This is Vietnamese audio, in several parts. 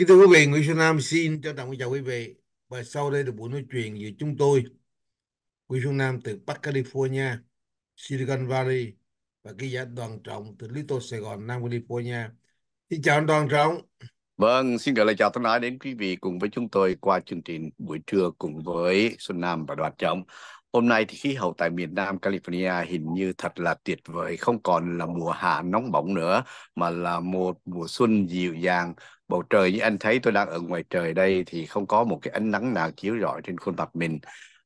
Kính thưa quý vị, Nguyễn Xuân Nam xin trân trọng kính chào quý vị. Và sau đây là buổi nói chuyện giữa chúng tôi, Nguyễn Xuân Nam từ Bắc California, Silicon Valley và ký giả Đoàn Trọng từ Little Sài Gòn, Nam California. Xin chào anh Đoàn Trọng. Vâng, xin gửi lời chào thân ái đến quý vị cùng với chúng tôi qua chương trình buổi trưa cùng với Xuân Nam và Đoàn Trọng. Hôm nay thì khí hậu tại miền Nam California hình như thật là tuyệt vời, không còn là mùa hạ nóng bỏng nữa mà là một mùa xuân dịu dàng bầu trời như anh thấy tôi đang ở ngoài trời đây thì không có một cái ánh nắng nào chiếu rọi trên khuôn mặt mình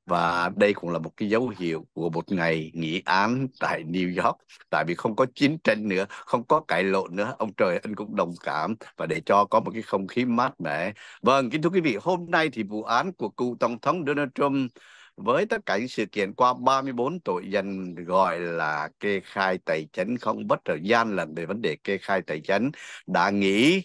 và đây cũng là một cái dấu hiệu của một ngày nghỉ án tại New York tại vì không có chiến tranh nữa không có cãi lộn nữa ông trời anh cũng đồng cảm và để cho có một cái không khí mát mẻ vâng kính thưa quý vị hôm nay thì vụ án của cựu tổng thống Donald Trump với tất cả những sự kiện qua 34 tội danh gọi là kê khai tài chính không bất trợ gian lần về vấn đề kê khai tài chính đã nghỉ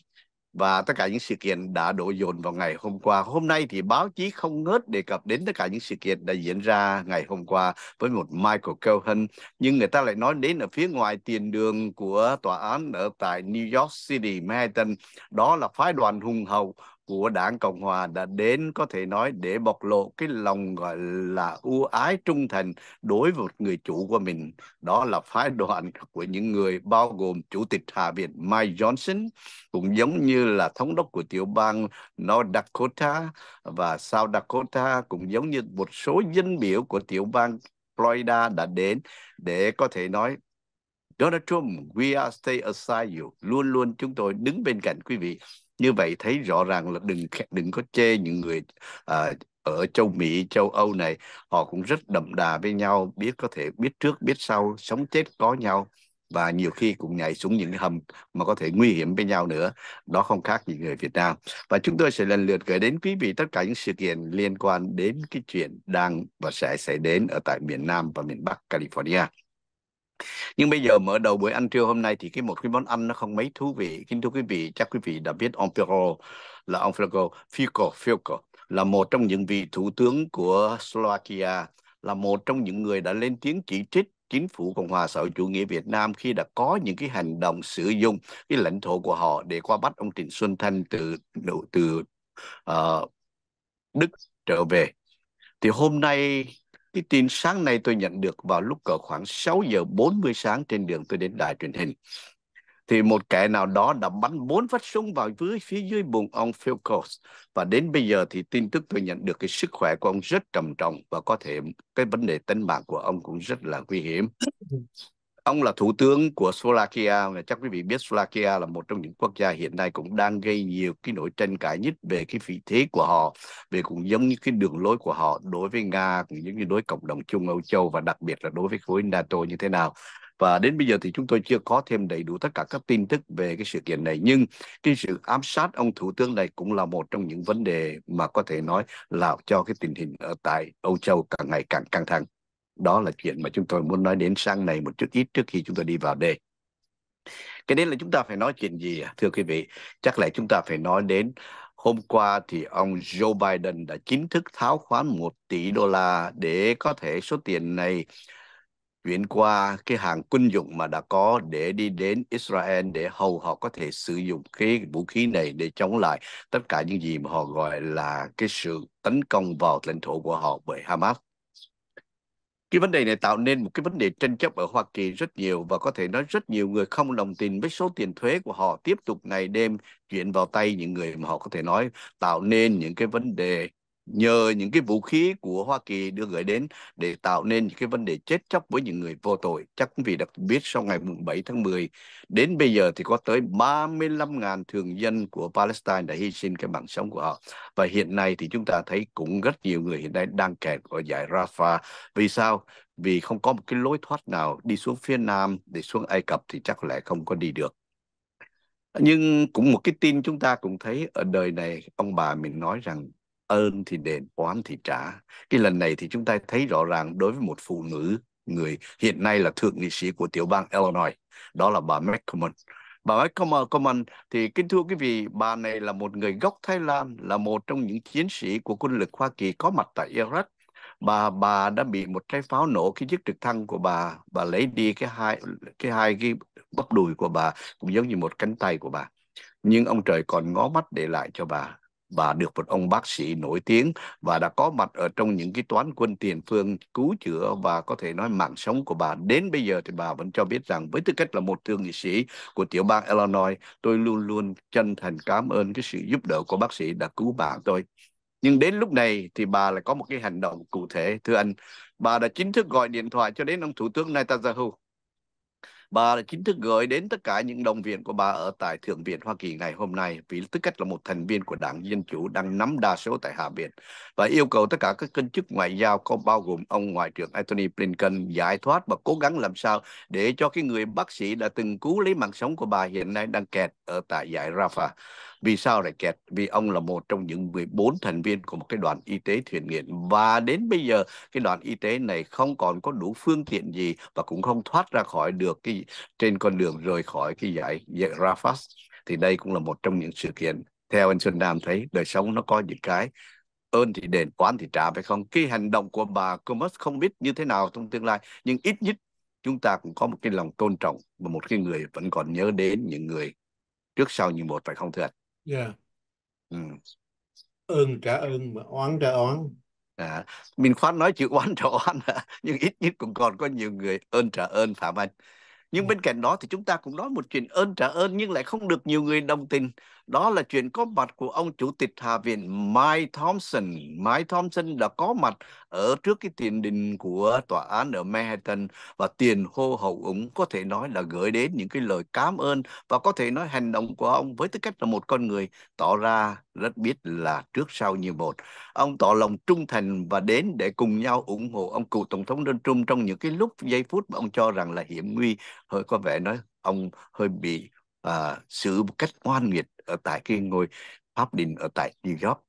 và tất cả những sự kiện đã đổ dồn vào ngày hôm qua. Hôm nay thì báo chí không ngớt đề cập đến tất cả những sự kiện đã diễn ra ngày hôm qua với một Michael Cohen, nhưng người ta lại nói đến ở phía ngoài tiền đường của tòa án ở tại New York City, Manhattan, đó là phái đoàn hùng hậu của đảng cộng hòa đã đến có thể nói để bộc lộ cái lòng gọi là ưu ái trung thành đối với người chủ của mình đó là phái đoàn của những người bao gồm chủ tịch hạ viện mike johnson cũng giống như là thống đốc của tiểu bang north dakota và south dakota cũng giống như một số dân biểu của tiểu bang Florida đã đến để có thể nói Donald Trump, we are stay aside you. Luôn luôn chúng tôi đứng bên cạnh quý vị như vậy thấy rõ ràng là đừng đừng có chê những người uh, ở châu Mỹ, châu Âu này họ cũng rất đậm đà với nhau, biết có thể biết trước biết sau, sống chết có nhau và nhiều khi cũng nhảy xuống những hầm mà có thể nguy hiểm với nhau nữa. Đó không khác gì người Việt Nam. Và chúng tôi sẽ lần lượt gửi đến quý vị tất cả những sự kiện liên quan đến cái chuyện đang và sẽ xảy đến ở tại miền Nam và miền Bắc California nhưng bây giờ mở đầu buổi ăn trưa hôm nay thì cái một cái món ăn nó không mấy thú vị kính thưa quý vị chắc quý vị đã biết ông Fico là ông Fico Fico Fico là một trong những vị thủ tướng của Slovakia là một trong những người đã lên tiếng chỉ trích chính phủ Cộng hòa xã hội chủ nghĩa Việt Nam khi đã có những cái hành động sử dụng cái lãnh thổ của họ để qua bắt ông Trịnh Xuân Thanh từ từ uh, Đức trở về thì hôm nay cái tin sáng nay tôi nhận được vào lúc cỡ khoảng 6 giờ 40 sáng trên đường tôi đến đài truyền hình. Thì một kẻ nào đó đã bắn bốn phát súng vào dưới phía dưới buồng ông Phil Coates. Và đến bây giờ thì tin tức tôi nhận được cái sức khỏe của ông rất trầm trọng và có thể cái vấn đề tính mạng của ông cũng rất là nguy hiểm. Ông là thủ tướng của Slovakia và chắc quý vị biết Slovakia là một trong những quốc gia hiện nay cũng đang gây nhiều cái nỗi tranh cãi nhất về cái vị thế của họ, về cũng giống như cái đường lối của họ đối với Nga, cũng giống như đối cộng đồng chung Âu Châu và đặc biệt là đối với khối NATO như thế nào. Và đến bây giờ thì chúng tôi chưa có thêm đầy đủ tất cả các tin tức về cái sự kiện này. Nhưng cái sự ám sát ông thủ tướng này cũng là một trong những vấn đề mà có thể nói là cho cái tình hình ở tại Âu Châu càng ngày càng căng thẳng đó là chuyện mà chúng tôi muốn nói đến sang này một chút ít trước khi chúng tôi đi vào đề cái đấy là chúng ta phải nói chuyện gì à, thưa quý vị chắc là chúng ta phải nói đến hôm qua thì ông Joe Biden đã chính thức tháo khoán một tỷ đô la để có thể số tiền này chuyển qua cái hàng quân dụng mà đã có để đi đến Israel để hầu họ có thể sử dụng cái vũ khí này để chống lại tất cả những gì mà họ gọi là cái sự tấn công vào lãnh thổ của họ bởi Hamas cái vấn đề này tạo nên một cái vấn đề tranh chấp ở Hoa Kỳ rất nhiều và có thể nói rất nhiều người không đồng tình với số tiền thuế của họ tiếp tục ngày đêm chuyển vào tay những người mà họ có thể nói tạo nên những cái vấn đề nhờ những cái vũ khí của Hoa Kỳ đưa gửi đến để tạo nên những cái vấn đề chết chóc với những người vô tội. Chắc quý vị đã biết sau ngày 7 tháng 10 đến bây giờ thì có tới 35.000 thường dân của Palestine đã hy sinh cái mạng sống của họ. Và hiện nay thì chúng ta thấy cũng rất nhiều người hiện nay đang kẹt ở giải Rafah. Vì sao? Vì không có một cái lối thoát nào đi xuống phía Nam để xuống Ai Cập thì chắc lẽ không có đi được. Nhưng cũng một cái tin chúng ta cũng thấy ở đời này ông bà mình nói rằng ơn thì đền oán thì trả cái lần này thì chúng ta thấy rõ ràng đối với một phụ nữ người hiện nay là thượng nghị sĩ của tiểu bang Illinois đó là bà McCormick bà McCormick thì kính thưa quý vị bà này là một người gốc Thái Lan là một trong những chiến sĩ của quân lực Hoa Kỳ có mặt tại Iraq bà bà đã bị một trái pháo nổ khi chiếc trực thăng của bà bà lấy đi cái hai cái hai cái bắp đùi của bà cũng giống như một cánh tay của bà nhưng ông trời còn ngó mắt để lại cho bà và được một ông bác sĩ nổi tiếng và đã có mặt ở trong những cái toán quân tiền phương cứu chữa và có thể nói mạng sống của bà đến bây giờ thì bà vẫn cho biết rằng với tư cách là một thương nghị sĩ của tiểu bang Illinois tôi luôn luôn chân thành cảm ơn cái sự giúp đỡ của bác sĩ đã cứu bà tôi nhưng đến lúc này thì bà lại có một cái hành động cụ thể thưa anh bà đã chính thức gọi điện thoại cho đến ông thủ tướng Netanyahu Bà đã chính thức gửi đến tất cả những đồng viện của bà ở tại Thượng viện Hoa Kỳ ngày hôm nay vì tư cách là một thành viên của Đảng Dân Chủ đang nắm đa số tại Hạ viện và yêu cầu tất cả các kinh chức ngoại giao có bao gồm ông Ngoại trưởng Anthony Blinken giải thoát và cố gắng làm sao để cho cái người bác sĩ đã từng cứu lấy mạng sống của bà hiện nay đang kẹt ở tại giải Rafah. Vì sao lại kẹt? Vì ông là một trong những 14 thành viên của một cái đoàn y tế thuyền nghiện và đến bây giờ cái đoàn y tế này không còn có đủ phương tiện gì và cũng không thoát ra khỏi được cái trên con đường rời khỏi cái giải Rafas thì đây cũng là một trong những sự kiện theo anh Xuân Nam thấy đời sống nó có những cái ơn thì đền oán thì trả phải không cái hành động của bà Comus không biết như thế nào trong tương lai nhưng ít nhất chúng ta cũng có một cái lòng tôn trọng và một cái người vẫn còn nhớ đến những người trước sau như một phải không thưa anh yeah. ừ. ơn trả ơn mà oán trả oán à, mình khoan nói chữ oán trả oán à, nhưng ít nhất cũng còn có nhiều người ơn trả ơn phạm anh nhưng ừ. bên cạnh đó thì chúng ta cũng nói một chuyện ơn trả ơn nhưng lại không được nhiều người đồng tình đó là chuyện có mặt của ông Chủ tịch Hạ viện Mike Thompson. Mike Thompson đã có mặt ở trước cái tiền đình của tòa án ở Manhattan và tiền hô hậu ủng có thể nói là gửi đến những cái lời cảm ơn và có thể nói hành động của ông với tư cách là một con người tỏ ra rất biết là trước sau như một. Ông tỏ lòng trung thành và đến để cùng nhau ủng hộ ông cựu Tổng thống Donald Trump trong những cái lúc giây phút mà ông cho rằng là hiểm nguy. Hơi có vẻ nói ông hơi bị à, xử một cách ngoan nguyệt ở tại cái ngôi pháp đình ở tại New York.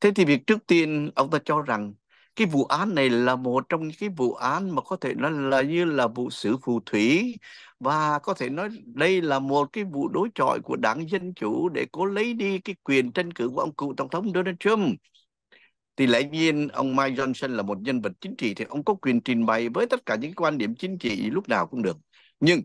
Thế thì việc trước tiên ông ta cho rằng cái vụ án này là một trong những cái vụ án mà có thể nói là như là vụ xử phù thủy và có thể nói đây là một cái vụ đối chọi của đảng Dân Chủ để cố lấy đi cái quyền tranh cử của ông cựu Tổng thống Donald Trump. Thì lẽ nhiên ông Mike Johnson là một nhân vật chính trị thì ông có quyền trình bày với tất cả những quan điểm chính trị lúc nào cũng được. Nhưng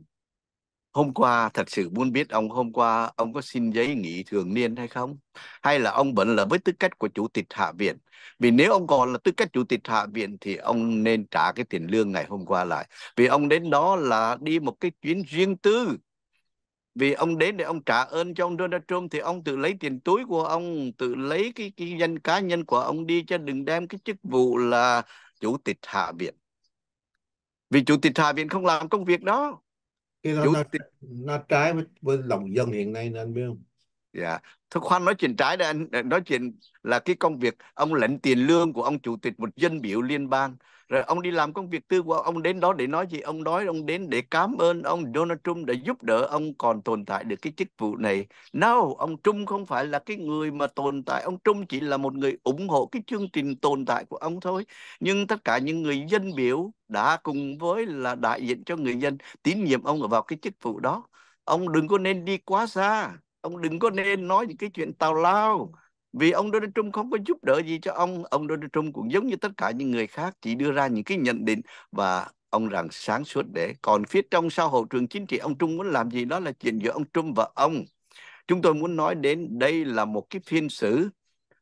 hôm qua thật sự muốn biết ông hôm qua ông có xin giấy nghỉ thường niên hay không hay là ông vẫn là với tư cách của chủ tịch hạ viện vì nếu ông còn là tư cách chủ tịch hạ viện thì ông nên trả cái tiền lương ngày hôm qua lại vì ông đến đó là đi một cái chuyến riêng tư vì ông đến để ông trả ơn cho ông Donald Trump thì ông tự lấy tiền túi của ông tự lấy cái cái danh cá nhân của ông đi cho đừng đem cái chức vụ là chủ tịch hạ viện vì chủ tịch hạ viện không làm công việc đó khi đó Chủ nó, nó trái với, với lòng dân hiện nay nên anh biết không? Dạ. Yeah. Thôi khoan nói chuyện trái đây anh nói chuyện là cái công việc ông lãnh tiền lương của ông chủ tịch một dân biểu liên bang rồi ông đi làm công việc tư của ông đến đó để nói gì ông nói ông đến để cảm ơn ông Donald Trump đã giúp đỡ ông còn tồn tại được cái chức vụ này no ông Trung không phải là cái người mà tồn tại ông Trung chỉ là một người ủng hộ cái chương trình tồn tại của ông thôi nhưng tất cả những người dân biểu đã cùng với là đại diện cho người dân tín nhiệm ông vào cái chức vụ đó ông đừng có nên đi quá xa ông đừng có nên nói những cái chuyện tào lao vì ông Donald Trump không có giúp đỡ gì cho ông ông Donald Trump cũng giống như tất cả những người khác chỉ đưa ra những cái nhận định và ông rằng sáng suốt để còn phía trong sau hậu trường chính trị ông Trung muốn làm gì đó là chuyện giữa ông Trung và ông chúng tôi muốn nói đến đây là một cái phiên xử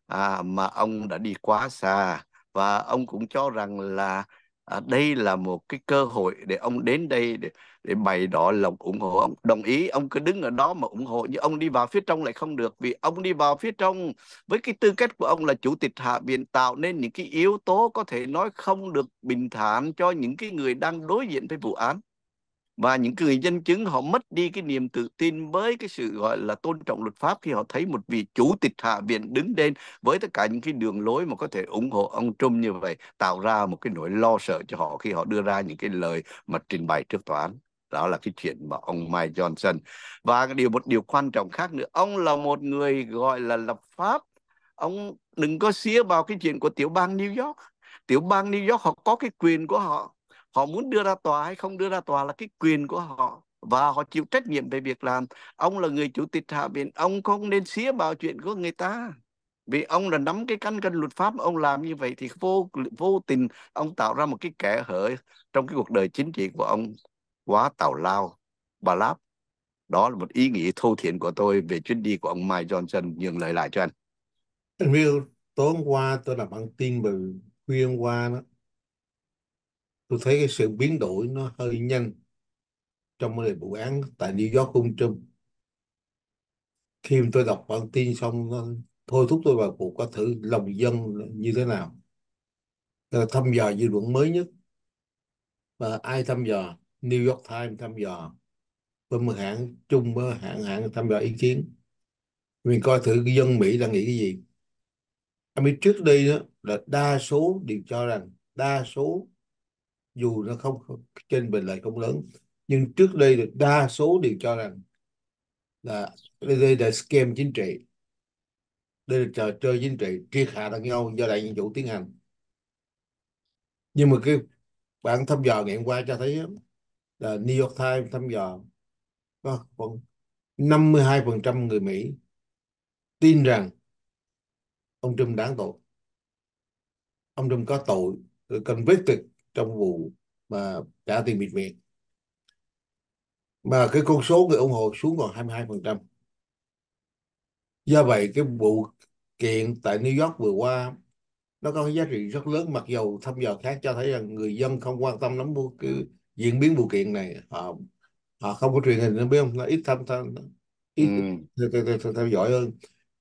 à, mà ông đã đi quá xa và ông cũng cho rằng là à, đây là một cái cơ hội để ông đến đây để, để bày tỏ lòng ủng hộ ông đồng ý ông cứ đứng ở đó mà ủng hộ nhưng ông đi vào phía trong lại không được vì ông đi vào phía trong với cái tư cách của ông là chủ tịch hạ viện tạo nên những cái yếu tố có thể nói không được bình thản cho những cái người đang đối diện với vụ án và những người dân chứng họ mất đi cái niềm tự tin với cái sự gọi là tôn trọng luật pháp khi họ thấy một vị chủ tịch hạ viện đứng lên với tất cả những cái đường lối mà có thể ủng hộ ông Trump như vậy tạo ra một cái nỗi lo sợ cho họ khi họ đưa ra những cái lời mà trình bày trước tòa án đó là cái chuyện mà ông Mike Johnson và điều một điều quan trọng khác nữa ông là một người gọi là lập pháp ông đừng có xía vào cái chuyện của tiểu bang New York tiểu bang New York họ có cái quyền của họ họ muốn đưa ra tòa hay không đưa ra tòa là cái quyền của họ và họ chịu trách nhiệm về việc làm ông là người chủ tịch hạ viện ông không nên xía vào chuyện của người ta vì ông là nắm cái cán cân luật pháp ông làm như vậy thì vô vô tình ông tạo ra một cái kẻ hở trong cái cuộc đời chính trị của ông quá tào lao bà láp đó là một ý nghĩ thô thiện của tôi về chuyến đi của ông Mike Johnson nhường lời lại cho anh. Anh Will, tối hôm qua tôi làm bản tin về khuyên qua đó tôi thấy cái sự biến đổi nó hơi nhanh trong cái vụ án tại New York ông Trump khi tôi đọc bản tin xong thôi thúc tôi vào cuộc có thử lòng dân như thế nào ờ, thăm dò dư luận mới nhất và ai thăm dò New York Times thăm dò với một hãng chung với hãng hãng thăm dò ý kiến mình coi thử dân Mỹ đang nghĩ cái gì anh biết trước đây đó là đa số đều cho rằng đa số dù nó không, trên bình lại không lớn nhưng trước đây được đa số đều cho rằng là đây là scam chính trị đây là trò chơi chính trị triệt hạ lẫn nhau do đại nhiệm chủ tiến hành nhưng mà cái bản thăm dò ngày hôm qua cho thấy là New York Times thăm dò có khoảng 52% người Mỹ tin rằng ông Trump đáng tội ông Trump có tội convicted trong vụ mà trả tiền bịt miệng mà cái con số người ủng hộ xuống còn 22%. Do vậy cái vụ kiện tại New York vừa qua nó có giá trị rất lớn mặc dù thăm dò khác cho thấy rằng người dân không quan tâm lắm cái diễn biến vụ kiện này họ họ không có truyền hình nữa biết không nó ít tham tham ít ừ. theo dõi hơn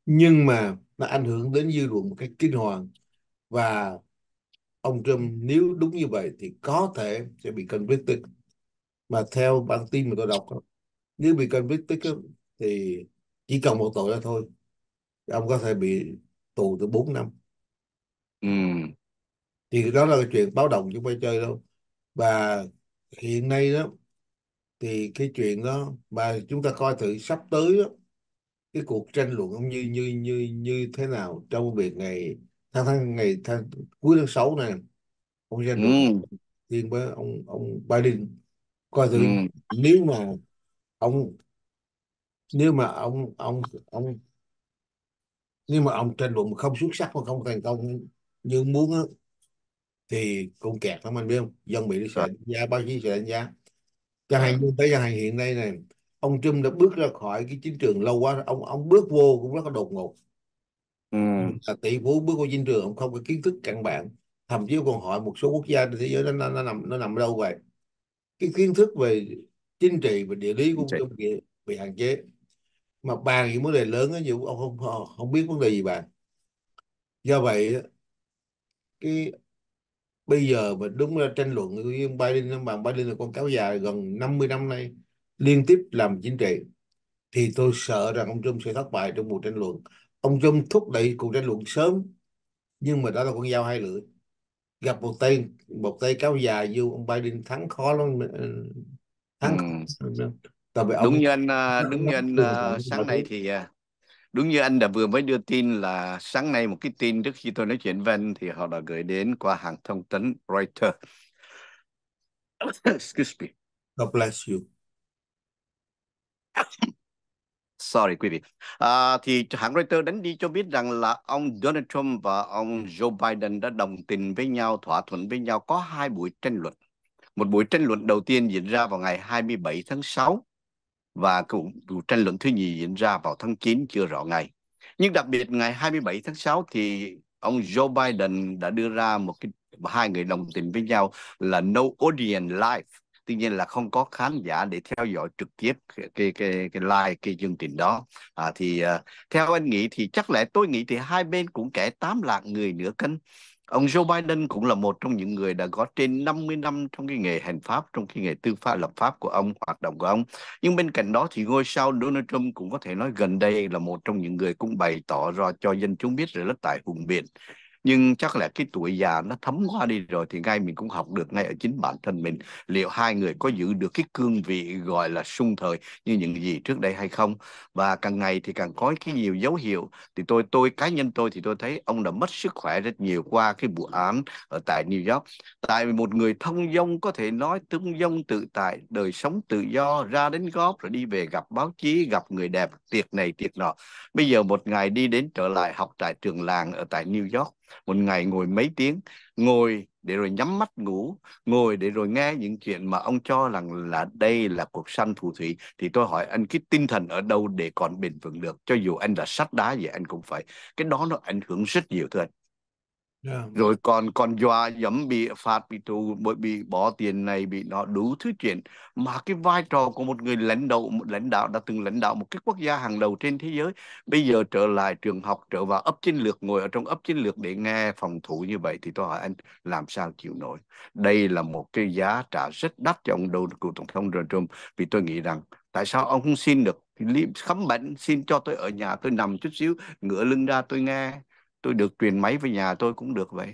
nhưng mà nó ảnh hưởng đến dư luận một cách kinh hoàng và ông Trump nếu đúng như vậy thì có thể sẽ bị convicted mà theo bản tin mà tôi đọc nếu bị convicted thì chỉ cần một tội đó thôi ông có thể bị tù từ 4 năm ừ. thì đó là cái chuyện báo động chúng ta chơi đâu và hiện nay đó thì cái chuyện đó mà chúng ta coi thử sắp tới đó, cái cuộc tranh luận ông như như như như thế nào trong việc ngày tháng tháng ngày tháng cuối tháng 6 này ông dân ừ. riêng với ông ông Biden coi thử ừ. nếu mà ông nếu mà ông ông ông nếu mà ông tranh luận không xuất sắc mà không thành công như muốn á, thì cũng kẹt lắm anh biết không dân Mỹ sẽ đánh giá báo chí sẽ đánh giá chẳng hạn ừ. như tới chẳng hạn hiện nay này ông Trump đã bước ra khỏi cái chiến trường lâu quá ông ông bước vô cũng rất là đột ngột Ừ. là tỷ phú bước qua dinh trường không có kiến thức căn bản thậm chí còn hỏi một số quốc gia trên thế giới nó, nó, nó nằm nó nằm đâu vậy cái kiến thức về chính trị và địa lý của ông bị, bị hạn chế mà bàn những vấn đề lớn ấy, nhiều ông không không biết vấn đề gì bàn do vậy cái bây giờ mà đúng là tranh luận với ông Biden bằng Biden là con cáo già gần 50 năm nay liên tiếp làm chính trị thì tôi sợ rằng ông Trump sẽ thất bại trong cuộc tranh luận ông Trump thúc đẩy cuộc tranh luận sớm nhưng mà đó là con dao hai lưỡi gặp một tay một tay cáo dài vô ông Biden thắng khó lắm ờ, thắng ừ. Tại vì ông... đúng như anh ờ, đúng như anh ờ, sáng nay thì đúng như anh đã vừa mới đưa tin là sáng nay một cái tin trước khi tôi nói chuyện với anh thì họ đã gửi đến qua hàng thông tấn Reuters excuse me God bless you Sorry quý vị. À, thì hãng Reuters đánh đi cho biết rằng là ông Donald Trump và ông Joe Biden đã đồng tình với nhau, thỏa thuận với nhau có hai buổi tranh luận. Một buổi tranh luận đầu tiên diễn ra vào ngày 27 tháng 6 và cũng tranh luận thứ nhì diễn ra vào tháng 9 chưa rõ ngày. Nhưng đặc biệt ngày 27 tháng 6 thì ông Joe Biden đã đưa ra một cái hai người đồng tình với nhau là no audience live tuy nhiên là không có khán giả để theo dõi trực tiếp cái cái cái, live cái chương trình đó à, thì à, theo anh nghĩ thì chắc lẽ tôi nghĩ thì hai bên cũng kể tám lạc người nữa cân Ông Joe Biden cũng là một trong những người đã có trên 50 năm trong cái nghề hành pháp, trong cái nghề tư pháp lập pháp của ông, hoạt động của ông. Nhưng bên cạnh đó thì ngôi sao Donald Trump cũng có thể nói gần đây là một trong những người cũng bày tỏ ra cho dân chúng biết rồi rất tại hùng biển nhưng chắc là cái tuổi già nó thấm qua đi rồi thì ngay mình cũng học được ngay ở chính bản thân mình liệu hai người có giữ được cái cương vị gọi là sung thời như những gì trước đây hay không và càng ngày thì càng có cái nhiều dấu hiệu thì tôi tôi cá nhân tôi thì tôi thấy ông đã mất sức khỏe rất nhiều qua cái vụ án ở tại New York tại một người thông dông có thể nói thông dông tự tại đời sống tự do ra đến góp rồi đi về gặp báo chí gặp người đẹp tiệc này tiệc nọ bây giờ một ngày đi đến trở lại học tại trường làng ở tại New York một ngày ngồi mấy tiếng ngồi để rồi nhắm mắt ngủ ngồi để rồi nghe những chuyện mà ông cho rằng là đây là cuộc săn phù thủy thì tôi hỏi anh cái tinh thần ở đâu để còn bền vững được cho dù anh là sắt đá vậy anh cũng phải cái đó nó ảnh hưởng rất nhiều thưa anh Yeah. Dạ. Rồi còn còn dọa dẫm bị phạt bị tù bởi bị bỏ tiền này bị nó đủ thứ chuyện mà cái vai trò của một người lãnh đạo một lãnh đạo đã từng lãnh đạo một cái quốc gia hàng đầu trên thế giới bây giờ trở lại trường học trở vào ấp chiến lược ngồi ở trong ấp chiến lược để nghe phòng thủ như vậy thì tôi hỏi anh làm sao chịu nổi đây là một cái giá trả rất đắt cho ông đô cựu tổng thống Donald Trump vì tôi nghĩ rằng tại sao ông không xin được thì khám bệnh xin cho tôi ở nhà tôi nằm chút xíu ngửa lưng ra tôi nghe tôi được truyền máy về nhà tôi cũng được vậy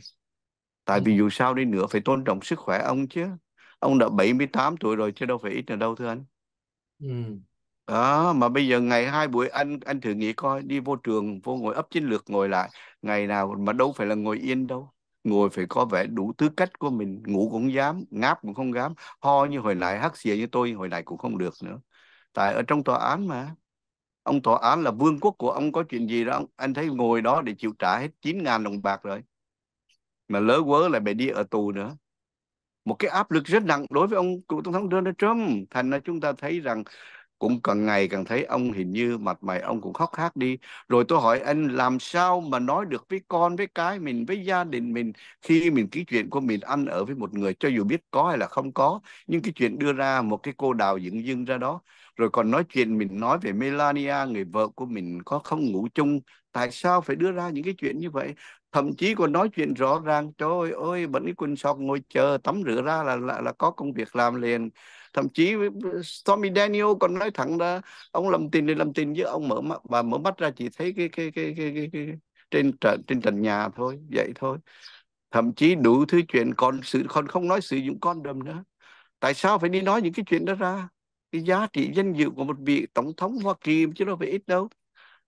tại vì ừ. dù sao đi nữa phải tôn trọng sức khỏe ông chứ ông đã 78 tuổi rồi chứ đâu phải ít nữa đâu thưa anh ừ. đó mà bây giờ ngày hai buổi anh anh thử nghĩ coi đi vô trường vô ngồi ấp chiến lược ngồi lại ngày nào mà đâu phải là ngồi yên đâu ngồi phải có vẻ đủ tư cách của mình ngủ cũng dám ngáp cũng không dám ho như hồi nãy hắt xìa như tôi hồi nãy cũng không được nữa tại ở trong tòa án mà ông tòa án là vương quốc của ông có chuyện gì đó anh thấy ngồi đó để chịu trả hết 9.000 đồng bạc rồi mà lỡ quớ lại bị đi ở tù nữa một cái áp lực rất nặng đối với ông cựu tổng thống Donald Trump thành ra chúng ta thấy rằng cũng càng ngày càng thấy ông hình như mặt mày ông cũng khóc khác đi rồi tôi hỏi anh làm sao mà nói được với con với cái mình với gia đình mình khi mình ký chuyện của mình ăn ở với một người cho dù biết có hay là không có nhưng cái chuyện đưa ra một cái cô đào dựng dưng ra đó rồi còn nói chuyện mình nói về Melania người vợ của mình có không ngủ chung tại sao phải đưa ra những cái chuyện như vậy thậm chí còn nói chuyện rõ ràng trời ơi bận cái quần sọc ngồi chờ tắm rửa ra là là, là có công việc làm liền thậm chí Stormy Daniel còn nói thẳng ra ông làm tin thì làm tin với ông mở mắt và mở mắt ra chỉ thấy cái cái cái cái, cái, cái trên trần trên trần nhà thôi vậy thôi thậm chí đủ thứ chuyện còn sự còn không nói sử dụng con đầm nữa tại sao phải đi nói những cái chuyện đó ra cái giá trị danh dự của một vị tổng thống Hoa Kỳ chứ đâu phải ít đâu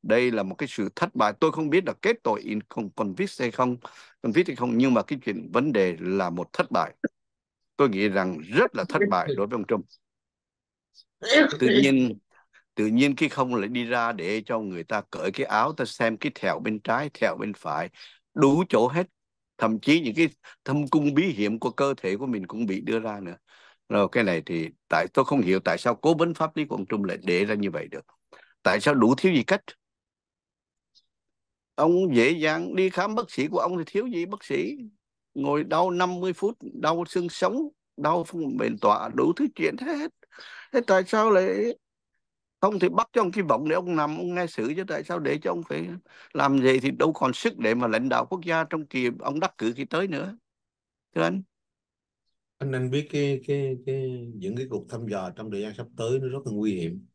đây là một cái sự thất bại tôi không biết là kết tội in không còn viết hay không còn viết hay không nhưng mà cái chuyện vấn đề là một thất bại tôi nghĩ rằng rất là thất bại đối với ông Trump tự nhiên tự nhiên khi không lại đi ra để cho người ta cởi cái áo ta xem cái thẹo bên trái thẹo bên phải đủ chỗ hết thậm chí những cái thâm cung bí hiểm của cơ thể của mình cũng bị đưa ra nữa rồi cái này thì tại tôi không hiểu tại sao cố vấn pháp lý của ông Trung lại để ra như vậy được tại sao đủ thiếu gì cách ông dễ dàng đi khám bác sĩ của ông thì thiếu gì bác sĩ ngồi đau 50 phút đau xương sống đau phong bệnh tọa đủ thứ chuyện hết thế tại sao lại không thì bắt cho ông cái vọng để ông nằm ông nghe xử chứ tại sao để cho ông phải làm gì thì đâu còn sức để mà lãnh đạo quốc gia trong kỳ ông đắc cử khi tới nữa thưa anh anh anh biết cái cái cái những cái cuộc thăm dò trong thời gian sắp tới nó rất là nguy hiểm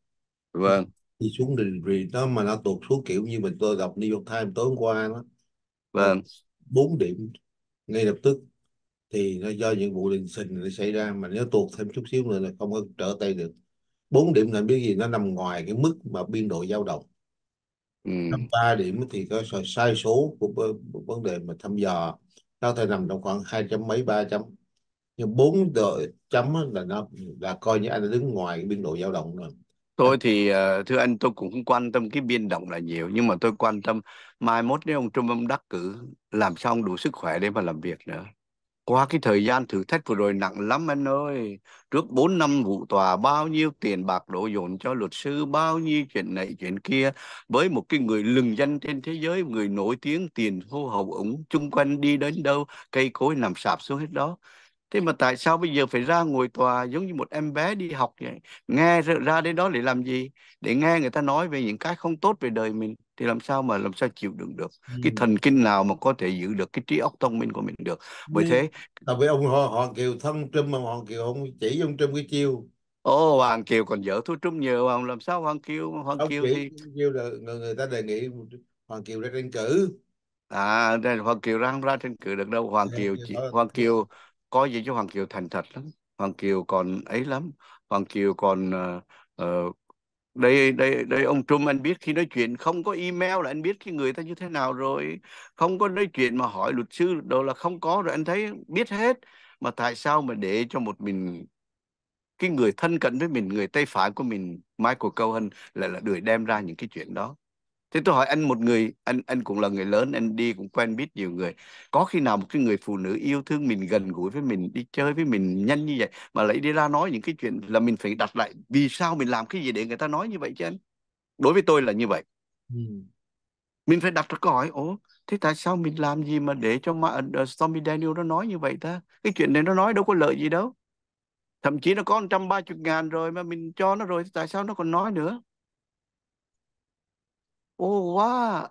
vâng đi xuống đình vì nó mà nó tụt xuống kiểu như mình tôi đọc New York Times tối hôm qua đó vâng bốn điểm ngay lập tức thì nó do những vụ đình sình nó xảy ra mà nếu tuột thêm chút xíu nữa là không có trở tay được bốn điểm là biết gì nó nằm ngoài cái mức mà biên độ dao động ừ. năm ba điểm thì có sai số của vấn đề mà thăm dò nó thể nằm trong khoảng hai chấm mấy ba chấm nhưng bốn đội chấm là nó là coi như anh đã đứng ngoài biên độ dao động rồi tôi thì ờ, thưa anh tôi cũng không quan tâm cái biên động là nhiều nhưng mà tôi quan tâm mai mốt nếu ông Trump ông đắc cử làm xong đủ sức khỏe để mà làm việc nữa qua cái thời gian thử thách vừa rồi nặng lắm anh ơi trước 4 năm vụ tòa bao nhiêu tiền bạc đổ dồn cho luật sư bao nhiêu chuyện này chuyện kia với một cái người lừng danh trên thế giới người nổi tiếng tiền hô hậu ủng chung quanh đi đến đâu cây cối nằm sạp xuống hết đó Thế mà tại sao bây giờ phải ra ngồi tòa giống như một em bé đi học vậy? Nghe ra đến đó để làm gì? Để nghe người ta nói về những cái không tốt về đời mình thì làm sao mà làm sao chịu đựng được ừ. cái thần kinh nào mà có thể giữ được cái trí óc thông minh của mình được ừ. bởi ừ. thế tại vì ông họ họ Kiều thân Trâm mà Hoàng Kiều không chỉ ông Trâm cái chiêu Ô oh, Hoàng Kiều còn dở thú Trung nhiều ông làm sao Hoàng Kiều Hoàng ông Kiều thì Kiều là người, người ta đề nghị Hoàng Kiều ra tranh cử à đây Hoàng Kiều ra không ra tranh cử được đâu Hoàng Kiều chỉ Hoàng Kiều có vậy chứ hoàng kiều thành thật lắm hoàng kiều còn ấy lắm hoàng kiều còn uh, uh, đây đây đây ông Trung anh biết khi nói chuyện không có email là anh biết cái người ta như thế nào rồi không có nói chuyện mà hỏi luật sư đâu là không có rồi anh thấy biết hết mà tại sao mà để cho một mình cái người thân cận với mình người tay phải của mình Michael Cohen lại là đuổi đem ra những cái chuyện đó thế tôi hỏi anh một người anh anh cũng là người lớn anh đi cũng quen biết nhiều người có khi nào một cái người phụ nữ yêu thương mình gần gũi với mình đi chơi với mình nhanh như vậy mà lại đi ra nói những cái chuyện là mình phải đặt lại vì sao mình làm cái gì để người ta nói như vậy chứ anh đối với tôi là như vậy ừ. mình phải đặt ra câu hỏi ố thế tại sao mình làm gì mà để cho mà ờ, Stormy Daniel nó nói như vậy ta cái chuyện này nó nói đâu có lợi gì đâu thậm chí nó có 130 ngàn rồi mà mình cho nó rồi tại sao nó còn nói nữa ô quá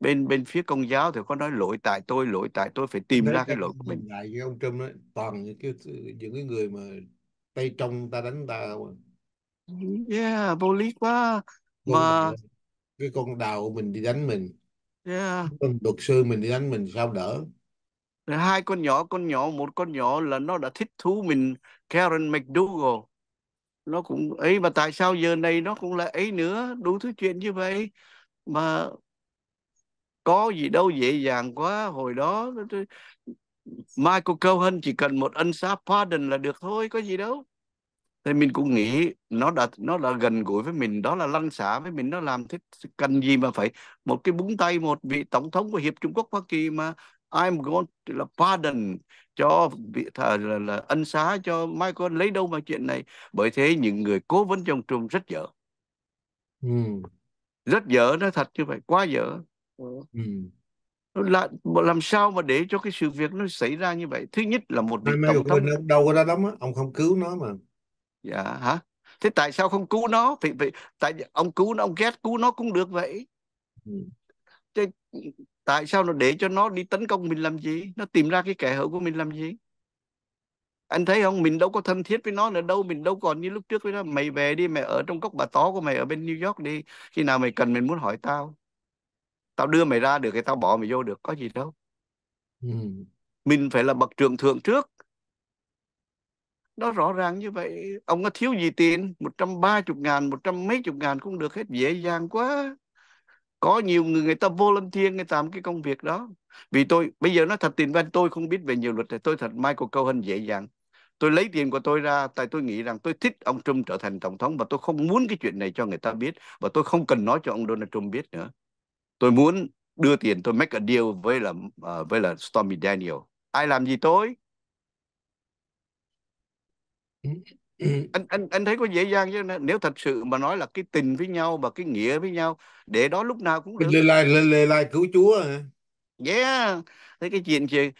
bên bên phía công giáo thì có nói lỗi tại tôi lỗi tại tôi phải tìm Đấy, ra cái lỗi của mình lại ông Trump ấy, toàn những cái những cái người mà tay trong ta đánh ta à. yeah vô lý quá mà cái con đào mình đi đánh mình yeah. con luật sư mình đi đánh mình sao đỡ hai con nhỏ con nhỏ một con nhỏ là nó đã thích thú mình Karen McDougal nó cũng ấy mà tại sao giờ này nó cũng lại ấy nữa đủ thứ chuyện như vậy mà có gì đâu dễ dàng quá hồi đó Michael Cohen chỉ cần một ân xá pardon là được thôi có gì đâu thì mình cũng nghĩ nó đã nó đã gần gũi với mình đó là lăn xả với mình nó làm thế cần gì mà phải một cái búng tay một vị tổng thống của hiệp Trung Quốc Hoa Kỳ mà I'm going to là pardon cho thờ là, là ân xá cho Michael lấy đâu mà chuyện này bởi thế những người cố vấn trong trung rất dở ừ. rất dở nó thật như vậy quá dở ừ. ừ. là làm sao mà để cho cái sự việc nó xảy ra như vậy thứ nhất là một vị tổng thống đâu, đâu có ra lắm á ông không cứu nó mà dạ hả thế tại sao không cứu nó vì, vì tại ông cứu nó ông ghét cứu nó cũng được vậy ừ tại sao nó để cho nó đi tấn công mình làm gì nó tìm ra cái kẻ hở của mình làm gì anh thấy không mình đâu có thân thiết với nó nữa đâu mình đâu còn như lúc trước với nó mày về đi mày ở trong cốc bà tó của mày ở bên New York đi khi nào mày cần mình muốn hỏi tao tao đưa mày ra được thì tao bỏ mày vô được có gì đâu ừ. mình phải là bậc trưởng thượng trước Nó rõ ràng như vậy ông có thiếu gì tiền một trăm ba chục ngàn một trăm mấy chục ngàn cũng được hết dễ dàng quá có nhiều người người ta volunteer người ta làm cái công việc đó vì tôi bây giờ nó thật tiền văn tôi không biết về nhiều luật thì tôi thật câu Cohen dễ dàng tôi lấy tiền của tôi ra tại tôi nghĩ rằng tôi thích ông Trump trở thành tổng thống và tôi không muốn cái chuyện này cho người ta biết và tôi không cần nói cho ông Donald Trump biết nữa tôi muốn đưa tiền tôi make a deal với là uh, với là Stormy Daniel ai làm gì tôi ừ. Ừ. anh anh anh thấy có dễ dàng chứ nếu thật sự mà nói là cái tình với nhau và cái nghĩa với nhau để đó lúc nào cũng được lê lai lê, lê cứu chúa hả yeah dạ, thế cái chuyện kia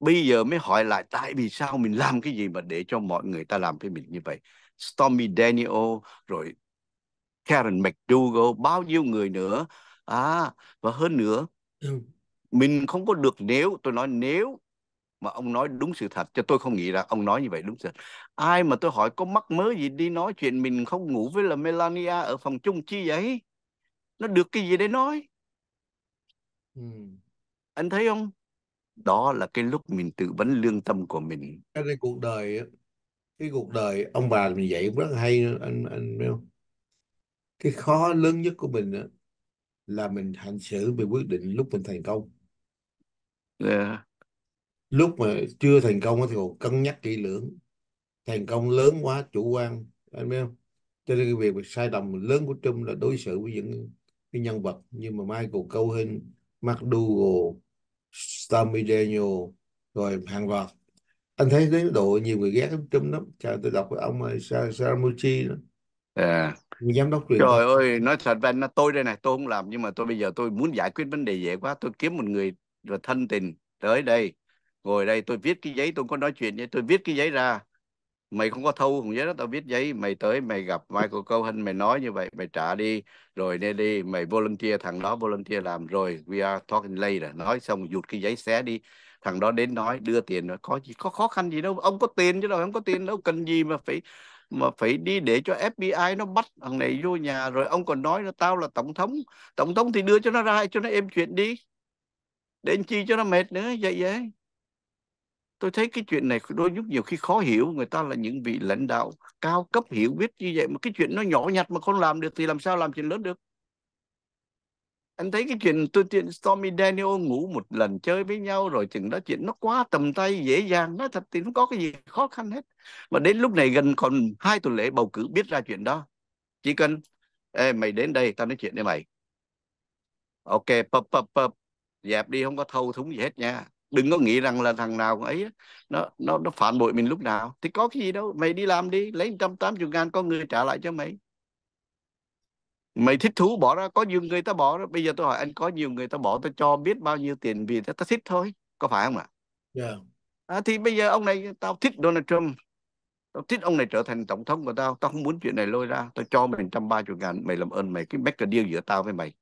bây giờ mới hỏi lại tại vì sao mình làm cái gì mà để cho mọi người ta làm với mình như vậy Stormy Daniel rồi Karen McDougal bao nhiêu người nữa à và hơn nữa ừ. mình không có được nếu tôi nói nếu mà ông nói đúng sự thật cho tôi không nghĩ là ông nói như vậy đúng sự thật ai mà tôi hỏi có mắc mớ gì đi nói chuyện mình không ngủ với là Melania ở phòng chung chi vậy nó được cái gì để nói ừ. anh thấy không đó là cái lúc mình tự vấn lương tâm của mình cái cuộc đời cái cuộc đời ông bà mình dạy cũng rất hay anh anh biết không cái khó lớn nhất của mình là mình hành xử về quyết định lúc mình thành công yeah lúc mà chưa thành công thì còn cân nhắc kỹ lưỡng thành công lớn quá chủ quan anh biết không cho nên cái việc, việc sai lầm lớn của Trump là đối xử với những cái nhân vật như mà Michael Cohen, McDougall, Stormy Daniel rồi hàng loạt anh thấy đến độ nhiều người ghét Trump lắm chào tôi đọc với ông ờ, Saramucci đó à. giám đốc truyền trời ơi nói thật với anh tôi đây này tôi không làm nhưng mà tôi bây giờ tôi muốn giải quyết vấn đề dễ quá tôi kiếm một người thân tình tới đây ngồi đây tôi viết cái giấy tôi có nói chuyện với tôi viết cái giấy ra mày không có thâu cùng giấy đó tao viết giấy mày tới mày gặp Michael Cohen mày nói như vậy mày trả đi rồi nên đi mày volunteer thằng đó volunteer làm rồi we are talking later nói xong rụt cái giấy xé đi thằng đó đến nói đưa tiền nó có gì có khó khăn gì đâu ông có tiền chứ đâu ông có tiền đâu cần gì mà phải mà phải đi để cho FBI nó bắt thằng này vô nhà rồi ông còn nói là tao là tổng thống tổng thống thì đưa cho nó ra cho nó êm chuyện đi để chi cho nó mệt nữa vậy vậy tôi thấy cái chuyện này đôi lúc nhiều khi khó hiểu người ta là những vị lãnh đạo cao cấp hiểu biết như vậy mà cái chuyện nó nhỏ nhặt mà không làm được thì làm sao làm chuyện lớn được anh thấy cái chuyện tôi chuyện Stormy Daniel ngủ một lần chơi với nhau rồi chừng đó chuyện nó quá tầm tay dễ dàng nó thật thì không có cái gì khó khăn hết mà đến lúc này gần còn hai tuần lễ bầu cử biết ra chuyện đó chỉ cần Ê, mày đến đây tao nói chuyện với mày ok pập pập pập dẹp đi không có thâu thúng gì hết nha đừng có nghĩ rằng là thằng nào ấy nó nó nó phản bội mình lúc nào thì có cái gì đâu mày đi làm đi lấy 180 ngàn có người trả lại cho mày mày thích thú bỏ ra có nhiều người ta bỏ ra bây giờ tôi hỏi anh có nhiều người ta bỏ tôi cho biết bao nhiêu tiền vì ta, ta thích thôi có phải không ạ yeah. Dạ. à, thì bây giờ ông này tao thích Donald Trump tao thích ông này trở thành tổng thống của tao tao không muốn chuyện này lôi ra tao cho mình trăm ba chục ngàn mày làm ơn mày cái make a deal giữa tao với mày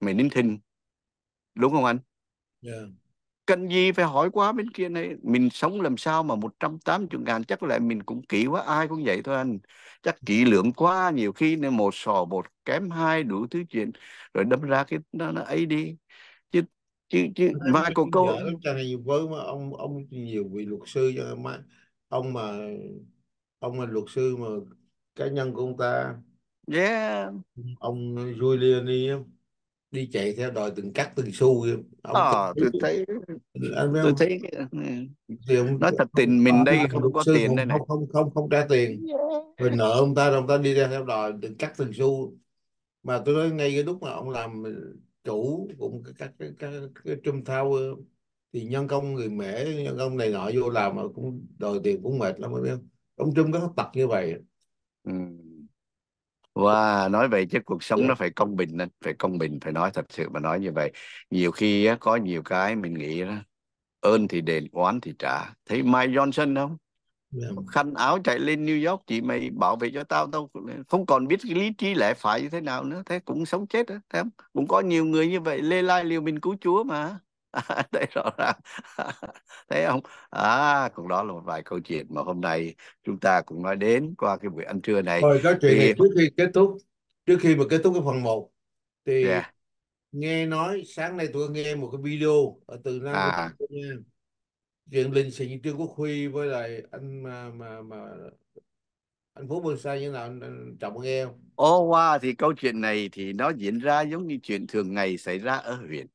mày nín thinh đúng không anh yeah. Dạ cần gì phải hỏi quá bên kia này mình sống làm sao mà 180 ngàn chắc lại mình cũng kỹ quá ai cũng vậy thôi anh chắc kỹ lưỡng quá nhiều khi nên một sò một kém hai đủ thứ chuyện rồi đâm ra cái nó, nó ấy đi chứ chứ chứ vài cô câu với mà ông ông nhiều vị luật sư cho mà ông mà ông là luật sư mà cá nhân của ông ta yeah ông giuliani đi chạy theo đòi từng cắt từng xu ông à, tôi thấy tôi thấy ông, nói thật tiền ờ, mình đây không có tiền đây này không không không, không trả tiền rồi nợ ông ta ông ta đi ra theo đòi từng cắt từng xu mà tôi nói ngay cái lúc mà ông làm chủ cũng các cái, cái, cái trung thao thì nhân công người mẹ nhân công này nọ vô làm mà cũng đòi tiền cũng mệt lắm anh em, ông trung có tật như vậy ừ. Wow, nói vậy chứ cuộc sống dạ. nó phải công bình nên phải công bình, phải nói thật sự mà nói như vậy. Nhiều khi á, có nhiều cái mình nghĩ đó, ơn thì đền, oán thì trả. Thấy Mike Johnson không? Yeah. Dạ. Khăn áo chạy lên New York, chị mày bảo vệ cho tao, tao không còn biết cái lý trí lẽ phải như thế nào nữa. Thế cũng sống chết đó, thấy không? Cũng có nhiều người như vậy, lê lai liều mình cứu Chúa mà. đấy rõ ràng thấy không à còn đó là một vài câu chuyện mà hôm nay chúng ta cũng nói đến qua cái buổi ăn trưa này rồi cái chuyện thì... này trước khi kết thúc trước khi mà kết thúc cái phần 1 thì yeah. Dạ. nghe nói sáng nay tôi nghe một cái video ở từ Nam à. chuyện linh sĩ Trương Quốc Huy với lại anh mà mà mà anh Phú Bơn Sa như nào anh, Trọng nghe không? Ô oh, wow, thì câu chuyện này thì nó diễn ra giống như chuyện thường ngày xảy ra ở huyện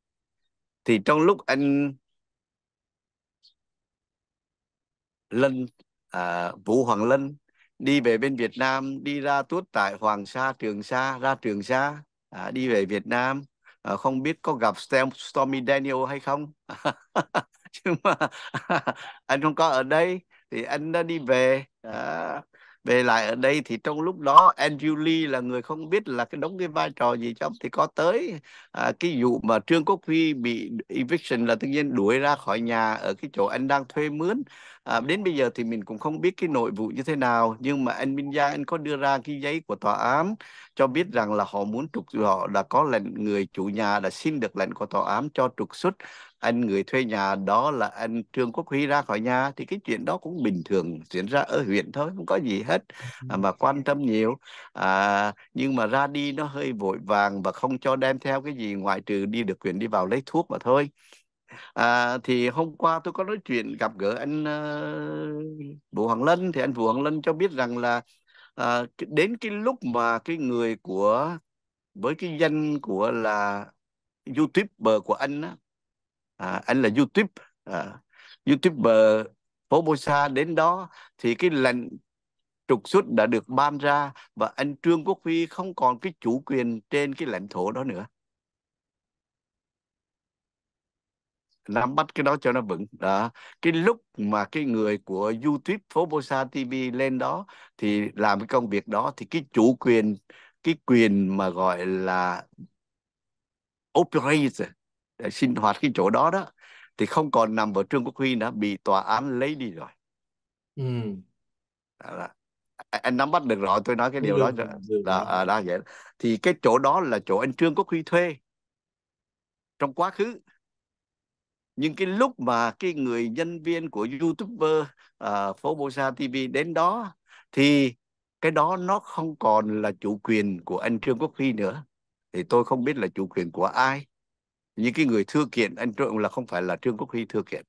thì trong lúc anh lên à, vũ hoàng linh đi về bên việt nam đi ra tuốt tại hoàng sa trường sa ra trường sa à, đi về việt nam à, không biết có gặp stormy daniel hay không nhưng mà anh không có ở đây thì anh đã đi về à, về lại ở đây thì trong lúc đó Andrew Lee là người không biết là cái đóng cái vai trò gì trong thì có tới à, cái vụ mà Trương Quốc Huy bị eviction là tự nhiên đuổi ra khỏi nhà ở cái chỗ anh đang thuê mướn à, đến bây giờ thì mình cũng không biết cái nội vụ như thế nào nhưng mà anh Minh Gia anh có đưa ra cái giấy của tòa án cho biết rằng là họ muốn trục họ đã có lệnh người chủ nhà đã xin được lệnh của tòa án cho trục xuất anh người thuê nhà đó là anh Trương Quốc Huy ra khỏi nhà thì cái chuyện đó cũng bình thường diễn ra ở huyện thôi không có gì hết ừ. à, mà quan tâm nhiều à, nhưng mà ra đi nó hơi vội vàng và không cho đem theo cái gì ngoại trừ đi được quyền đi vào lấy thuốc mà thôi À, thì hôm qua tôi có nói chuyện gặp gỡ anh uh, Vũ Hoàng Lân thì anh Vũ Hoàng Lân cho biết rằng là uh, đến cái lúc mà cái người của với cái danh của là youtuber của anh á, à, anh là youtube à, youtuber Sa đến đó thì cái lệnh trục xuất đã được ban ra và anh Trương Quốc Huy không còn cái chủ quyền trên cái lãnh thổ đó nữa. nắm bắt cái đó cho nó vững đó cái lúc mà cái người của YouTube phố Bô Sa TV lên đó thì làm cái công việc đó thì cái chủ quyền cái quyền mà gọi là operator sinh hoạt cái chỗ đó đó thì không còn nằm ở Trương Quốc Huy nữa bị tòa án lấy đi rồi ừ. đó là, anh à, nắm bắt được rồi tôi nói cái điều được, đó là, là, là vậy thì cái chỗ đó là chỗ anh Trương Quốc Huy thuê trong quá khứ nhưng cái lúc mà cái người nhân viên của youtuber uh, phố sa TV đến đó thì cái đó nó không còn là chủ quyền của anh Trương Quốc Huy nữa thì tôi không biết là chủ quyền của ai những cái người thư kiện anh trộn là không phải là trương quốc huy thư kiện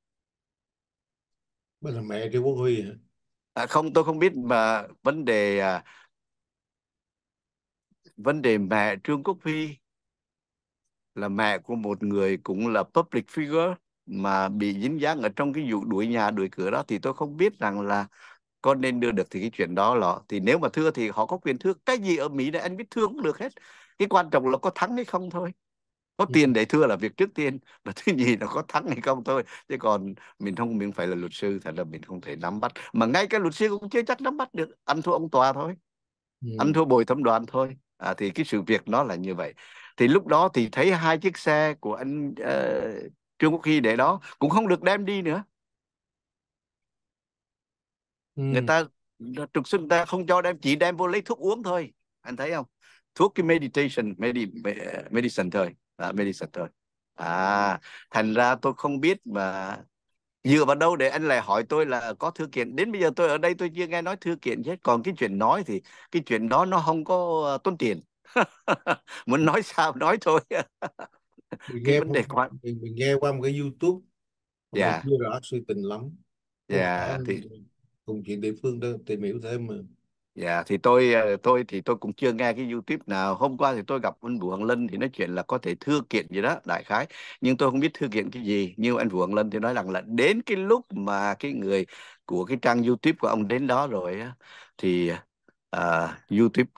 mà là mẹ trương quốc huy hả à, không tôi không biết mà vấn đề à, vấn đề mẹ trương quốc huy là mẹ của một người cũng là public figure mà bị dính dáng ở trong cái vụ đuổi nhà đuổi cửa đó thì tôi không biết rằng là có nên đưa được thì cái chuyện đó là thì nếu mà thưa thì họ có quyền thưa cái gì ở Mỹ này anh biết thương cũng được hết cái quan trọng là có thắng hay không thôi có dạ. tiền để thưa là việc trước tiên và thứ nhì là có thắng hay không thôi chứ còn mình không mình phải là luật sư thật là mình không thể nắm bắt mà ngay cái luật sư cũng chưa chắc nắm bắt được ăn thua ông tòa thôi yeah. ăn dạ. thua bồi thẩm đoàn thôi à, thì cái sự việc nó là như vậy thì lúc đó thì thấy hai chiếc xe của anh uh, trương quốc hy để đó cũng không được đem đi nữa ừ. người ta trục người ta không cho đem chỉ đem vô lấy thuốc uống thôi anh thấy không thuốc cái meditation medi, medicine thôi à, medicine thôi à thành ra tôi không biết mà dựa vào đâu để anh lại hỏi tôi là có thư kiện đến bây giờ tôi ở đây tôi chưa nghe nói thư kiện chứ còn cái chuyện nói thì cái chuyện đó nó không có ờ, tốn tiền muốn nói sao nói thôi mình nghe cái vấn đề qua mình, mình nghe qua một cái YouTube dạ yeah. chưa rõ suy tình lắm dạ yeah, thì cùng chuyện địa phương đó tìm hiểu thêm mà Dạ thì tôi ờ, tôi thì tôi cũng chưa nghe cái YouTube nào. Hôm qua thì tôi gặp anh Vũ Hoàng Linh thì nói chuyện là có thể thư kiện gì đó đại khái, nhưng tôi không biết thư kiện cái gì. Nhưng anh Vũ Hoàng Linh thì nói rằng là đến cái lúc mà cái người của cái trang YouTube của ông đến đó rồi á thì uh, YouTube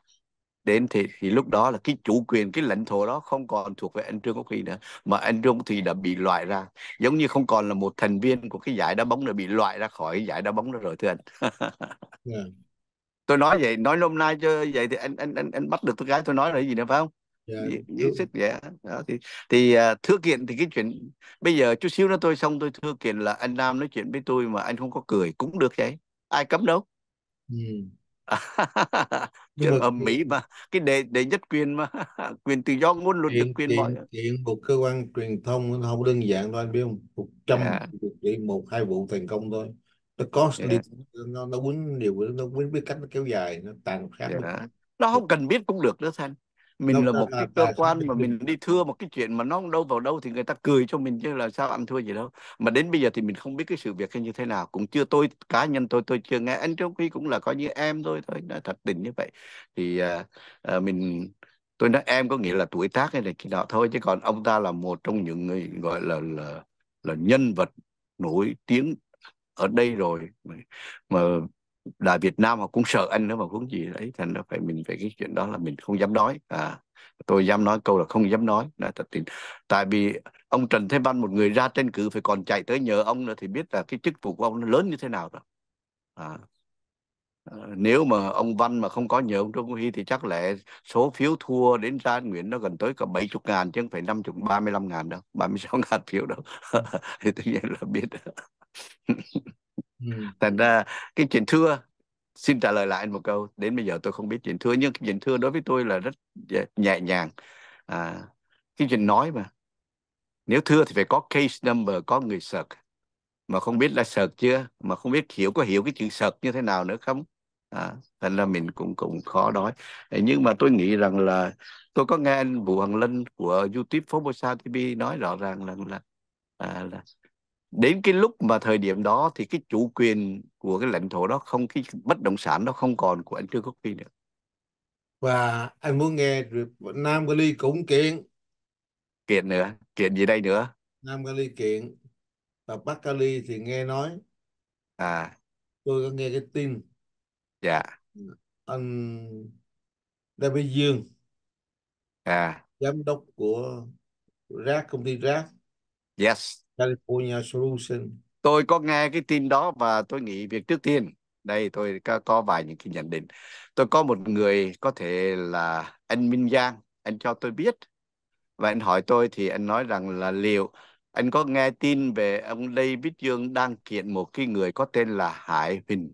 đến thì thì lúc đó là cái chủ quyền cái lãnh thổ đó không còn thuộc về anh Trương Quốc Huy nữa mà anh Trương thì đã bị loại ra giống như không còn là một thành viên của cái giải đá bóng đã bị loại ra khỏi giải đá bóng đó rồi thưa anh. yeah. Dạ tôi nói vậy nói hôm nay cho vậy thì anh anh anh anh bắt được tôi gái tôi nói là gì nữa phải không yeah, dạ, xích vậy đó, thì thì uh, thưa kiện thì cái chuyện bây giờ chút xíu nữa tôi xong tôi thưa kiện là anh Nam nói chuyện với tôi mà anh không có cười cũng được vậy ai cấm đâu ừ. Chứ ở Mỹ mà cái đề đề nhất quyền mà quyền tự do ngôn luận được quyền mọi chuyện một cơ quan truyền thông nó không đơn giản thôi anh biết không một trăm yeah. Dạ. một hai vụ thành công thôi nó có đi, nó nó quấn điều nó quấn biết cách nó kéo dài nó tàn sát yeah. nó không cần biết cũng được nữa thanh mình nó, là một cái cơ quan mà mình đi thưa một cái chuyện mà nó đâu vào đâu thì người ta cười cho mình chứ là sao ăn thua gì đâu mà đến bây giờ thì mình không biết cái sự việc hay như thế nào cũng chưa tôi cá nhân tôi tôi chưa nghe anh trong khi cũng là coi như em thôi thôi nói thật tình như vậy thì à, à, mình tôi nói em có nghĩa là tuổi tác hay là cái đó thôi chứ còn ông ta là một trong những người gọi là là, là nhân vật nổi tiếng ở đây rồi mà, mà là Việt Nam họ cũng sợ anh nữa mà cũng gì đấy thành ra phải mình về cái chuyện đó là mình không dám nói à tôi dám nói câu là không dám nói là thật tình tại vì ông Trần Thế Văn một người ra tranh cử phải còn chạy tới nhờ ông nữa thì biết là cái chức vụ của ông nó lớn như thế nào rồi à. à. nếu mà ông Văn mà không có nhờ ông Trung Hy thì chắc lẽ số phiếu thua đến ra Nguyễn nó gần tới cả 70 ngàn chứ không phải 50, 35 ngàn đâu, 36 ngàn phiếu đâu. thì tự nhiên là biết. Ừ. thành ra cái chuyện thưa xin trả lời lại một câu đến bây giờ tôi không biết chuyện thưa nhưng chuyện thưa đối với tôi là rất nhẹ nhàng à, cái chuyện nói mà nếu thưa thì phải có case number có người search mà không biết là search chưa mà không biết hiểu có hiểu cái chữ search như thế nào nữa không à, thành ra mình cũng cũng khó nói nhưng mà tôi nghĩ rằng là tôi có nghe anh Vũ Hoàng Linh của YouTube Formosa TV nói rõ ràng là là, à, là đến cái lúc mà thời điểm đó thì cái chủ quyền của cái lãnh thổ đó không cái bất động sản đó không còn của anh Trương Quốc Phi nữa và anh muốn nghe Nam Cali cũng kiện kiện nữa kiện gì đây nữa Nam Cali kiện và Bắc Cali thì nghe nói à tôi có nghe cái tin dạ anh David Dương à giám đốc của rác công ty rác yes California solution. Tôi có nghe cái tin đó và tôi nghĩ việc trước tiên đây tôi có, vài những cái nhận định. Tôi có một người có thể là anh Minh Giang, anh cho tôi biết và anh hỏi tôi thì anh nói rằng là liệu anh có nghe tin về ông David Dương đang kiện một cái người có tên là Hải Huỳnh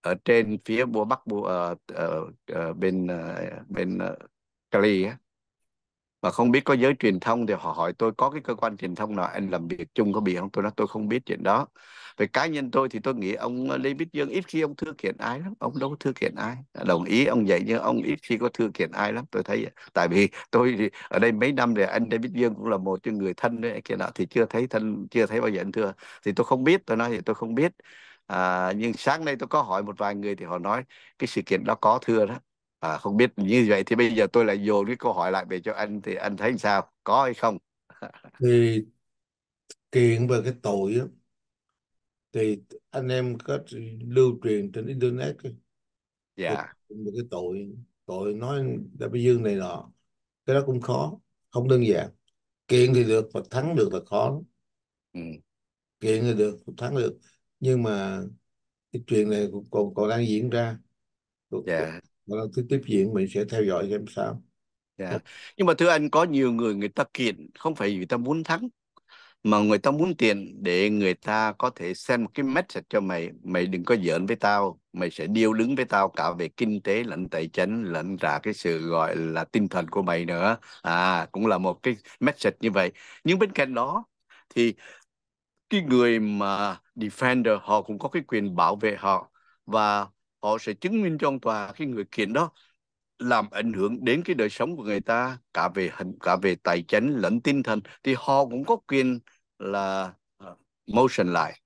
ở trên phía bùa bắc bùa uh, uh, uh, bên uh, bên uh, Cali á. Uh và không biết có giới truyền thông thì họ hỏi tôi có cái cơ quan truyền thông nào anh làm việc chung có bị không tôi nói tôi không biết chuyện đó về cá nhân tôi thì tôi nghĩ ông Lê Bích Dương ít khi ông thưa kiện ai lắm ông đâu có thưa kiện ai à, đồng ý ông vậy nhưng ông ít khi có thưa kiện ai lắm tôi thấy tại vì tôi ở đây mấy năm rồi anh Lê Bích Dương cũng là một trong người thân đấy kia nào thì chưa thấy thân chưa thấy bao giờ anh thưa thì tôi không biết tôi nói thì tôi không biết à, nhưng sáng nay tôi có hỏi một vài người thì họ nói cái sự kiện đó có thưa đó à, không biết như vậy thì bây giờ tôi lại dồn cái câu hỏi lại về cho anh thì anh thấy sao có hay không thì kiện về cái tội đó, thì anh em có lưu truyền trên internet ấy. dạ yeah. một cái tội tội nói đã bị dương này nọ cái đó cũng khó không đơn giản kiện thì được và thắng được là khó Ừ. kiện thì được thắng được nhưng mà cái chuyện này còn còn đang diễn ra yeah. Dạ. Ờ, cứ tiếp diễn mình sẽ theo dõi xem sao. Yeah. Dạ. Dạ. Nhưng mà thưa anh có nhiều người người ta kiện không phải vì ta muốn thắng mà người ta muốn tiền để người ta có thể xem một cái message cho mày mày đừng có giỡn với tao mày sẽ điêu đứng với tao cả về kinh tế lẫn tài chính lẫn cả cái sự gọi là tinh thần của mày nữa à cũng là một cái message như vậy nhưng bên cạnh đó thì cái người mà defender họ cũng có cái quyền bảo vệ họ và họ sẽ chứng minh trong tòa cái người kiện đó làm ảnh hưởng đến cái đời sống của người ta cả về hình cả về tài chính lẫn tinh thần thì họ cũng có quyền là ờ, motion lại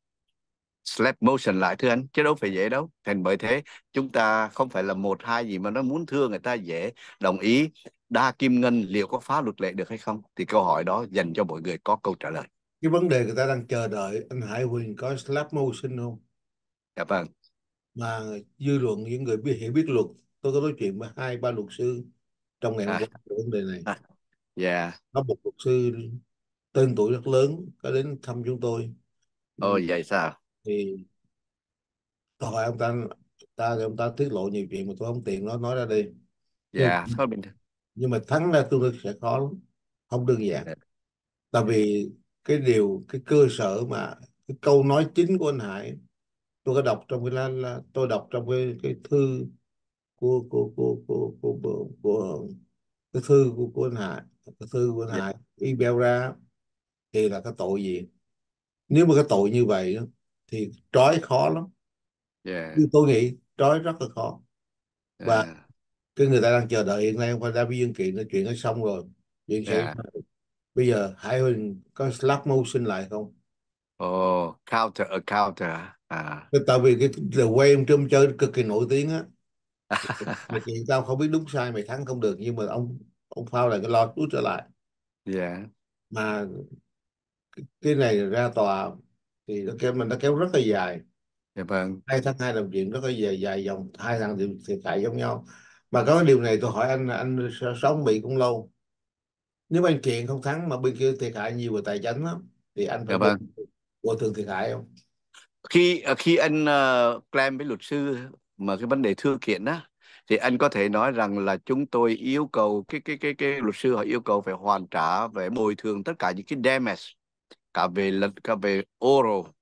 slap motion lại thưa anh chứ đâu phải dễ đâu thành bởi thế chúng ta không phải là một hai gì mà nó muốn thưa người ta dễ đồng ý đa kim ngân liệu có phá luật lệ được hay không thì câu hỏi đó dành cho mọi người có câu trả lời cái vấn đề người ta đang chờ đợi anh Hải Quỳnh có slap motion không dạ vâng mà dư luận những người biết hiểu biết luật tôi có nói chuyện với hai ba luật sư trong ngày hôm à. qua vấn đề này à. yeah. Dạ. có một luật sư tên tuổi rất lớn có đến thăm chúng tôi ồ oh, vậy sao thì tôi hỏi ông ta ta thì ông ta tiết lộ nhiều chuyện mà tôi không tiện nói nói ra đi dạ yeah, bình nhưng mà thắng ra tôi sẽ khó không đơn giản yeah. Dạ. tại vì cái điều cái cơ sở mà cái câu nói chính của anh Hải tôi có đọc trong cái là, là tôi đọc trong cái cái thư của của của của của, của, của cái thư của của anh Hải cái thư của anh dạ. Hải email ra thì là cái tội gì nếu mà cái tội như vậy thì trói khó lắm yeah. Dạ. tôi nghĩ trói rất là khó dạ. và yeah. cái người ta đang chờ đợi hiện nay phải ra đa viên kiện nói chuyện nó xong rồi chuyện sẽ yeah. bây giờ Hải Huỳnh có slap motion lại không oh, counter a counter à. tại vì cái The Way ông Trump chơi cực kỳ nổi tiếng á à. mà chuyện tao không biết đúng sai mày thắng không được nhưng mà ông ông phao lại cái lo chút trở lại yeah. Dạ. mà cái này ra tòa thì nó kéo mình nó kéo rất là dài dạ vâng hai tháng hai làm chuyện rất là dài dài dòng hai thằng thì, thì cãi giống nhau mà có cái điều này tôi hỏi anh anh sống bị cũng lâu nếu anh kiện không thắng mà bên kia thiệt hại nhiều về tài chính lắm thì anh phải dạ vâng. bồi thường thiệt hại không khi ờ, khi anh uh, ờ, claim với luật sư mà cái vấn đề thư kiện á thì anh có thể nói rằng là chúng tôi yêu cầu cái cái cái cái luật sư họ yêu cầu phải hoàn trả về bồi thường tất cả những cái damage cả về lẫn cả về oral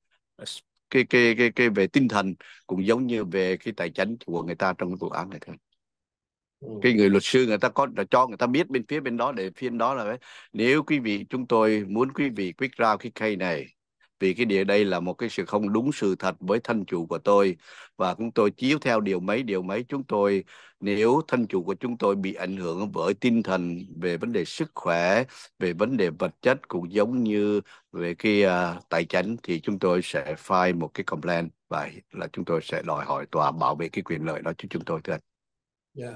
cái cái cái cái về tinh thần cũng giống như về cái tài chính của người ta trong vụ án này thôi ừ. cái người luật sư người ta có là cho người ta biết bên phía bên đó để phiên đó là nếu quý vị chúng tôi muốn quý vị quyết ra cái cây này vì cái địa đây là một cái sự không đúng sự thật với thân chủ của tôi và chúng tôi chiếu theo điều mấy điều mấy chúng tôi nếu thân chủ của chúng tôi bị ảnh hưởng bởi tinh thần về vấn đề sức khỏe về vấn đề vật chất cũng giống như về cái uh, tài chính thì chúng tôi sẽ file một cái complaint và là chúng tôi sẽ đòi hỏi tòa bảo vệ cái quyền lợi đó cho chúng tôi thưa anh. Dạ.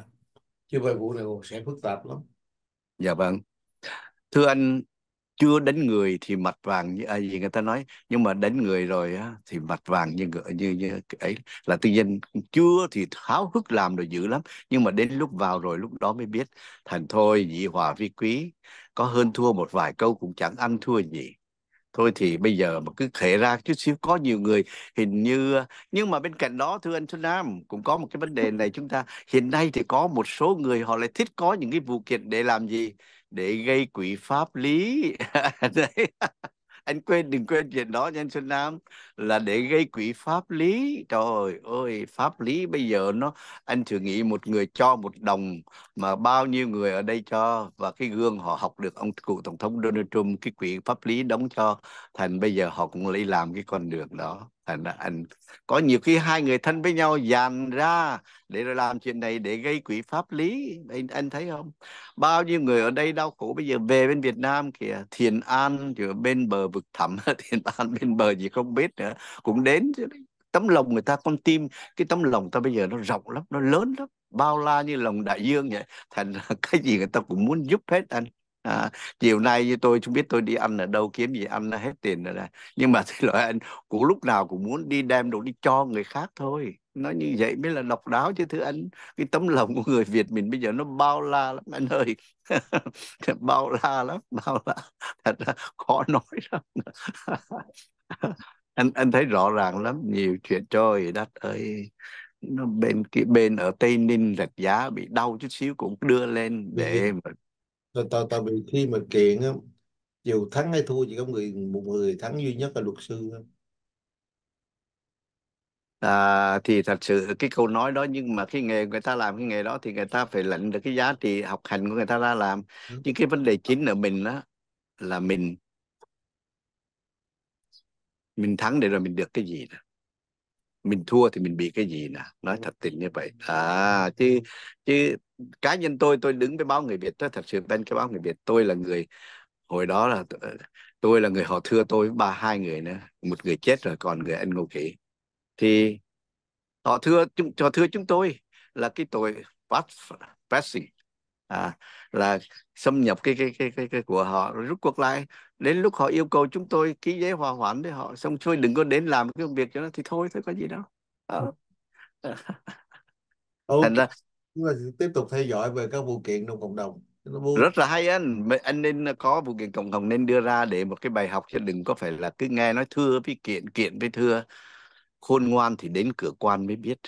Chứ về vụ này sẽ phức tạp lắm. Dạ vâng. Thưa anh, chưa đến người thì mặt vàng như ai à, gì người ta nói nhưng mà đến người rồi á, thì mặt vàng như như như ấy là tư nhân chưa thì háo hức làm rồi dữ lắm nhưng mà đến lúc vào rồi lúc đó mới biết thành thôi nhị hòa vi quý có hơn thua một vài câu cũng chẳng ăn thua gì thôi thì bây giờ mà cứ khể ra chút xíu có nhiều người hình như nhưng mà bên cạnh đó thưa anh Xuân Nam cũng có một cái vấn đề này chúng ta hiện nay thì có một số người họ lại thích có những cái vụ kiện để làm gì để gây quỹ pháp lý anh quên đừng quên chuyện đó nha anh Xuân Nam là để gây quỹ pháp lý trời ơi pháp lý bây giờ nó anh thử nghĩ một người cho một đồng mà bao nhiêu người ở đây cho và cái gương họ học được ông cựu tổng thống Donald Trump cái quỹ pháp lý đóng cho thành bây giờ họ cũng lấy làm cái con đường đó thành anh có nhiều khi hai người thân với nhau dàn ra để làm chuyện này để gây quỹ pháp lý anh, anh thấy không bao nhiêu người ở đây đau khổ bây giờ về bên Việt Nam kìa thiền an ở bên bờ vực thẳm thiền an bên bờ gì không biết nữa cũng đến tấm lòng người ta con tim cái tấm lòng ta bây giờ nó rộng lắm nó lớn lắm bao la như lòng đại dương vậy thành cái gì người ta cũng muốn giúp hết anh À, chiều nay như tôi không biết tôi đi ăn ở đâu kiếm gì ăn hết tiền rồi này. nhưng mà xin lỗi anh cũng lúc nào cũng muốn đi đem đồ đi cho người khác thôi nó như vậy mới là độc đáo chứ thứ anh cái tấm lòng của người Việt mình bây giờ nó bao la lắm anh ơi bao la lắm bao la thật là khó nói lắm anh anh thấy rõ ràng lắm nhiều chuyện trời đất ơi nó bên kia bên ở tây ninh rạch giá bị đau chút xíu cũng đưa lên để mà tao tao tao bị khi mà kiện á dù thắng hay thua chỉ có người một người thắng duy nhất là luật sư thôi. À, thì thật sự cái câu nói đó nhưng mà cái nghề người ta làm cái nghề đó thì người ta phải lãnh được cái giá trị học hành của người ta ra làm ừ. Nhưng cái vấn đề chính ở mình đó là mình mình thắng để rồi mình được cái gì nè mình thua thì mình bị cái gì nè nói ừ. thật tình như vậy à ừ. chứ chứ cá nhân tôi tôi đứng với báo người Việt tôi thật sự bên cái báo người Việt tôi là người hồi đó là ờ, tôi là người họ thưa tôi ba hai người nữa một người chết rồi còn người anh Ngô Kỷ thì họ thưa chúng họ thưa chúng tôi là cái tội phát pressing à, là xâm nhập cái cái cái cái, cái của họ rồi rút cuộc lại đến lúc họ yêu cầu chúng tôi ký giấy hòa hoãn để họ xong thôi đừng có đến làm cái công việc cho nó thì thôi thôi có gì đâu à. okay. thành ra chúng ta tiếp tục theo dõi về các vụ kiện trong cộng đồng rất là hay anh anh nên có vụ kiện cộng đồng nên đưa ra để một cái bài học chứ đừng có phải là cứ nghe nói thưa với kiện kiện với thưa khôn ngoan thì đến cửa quan mới biết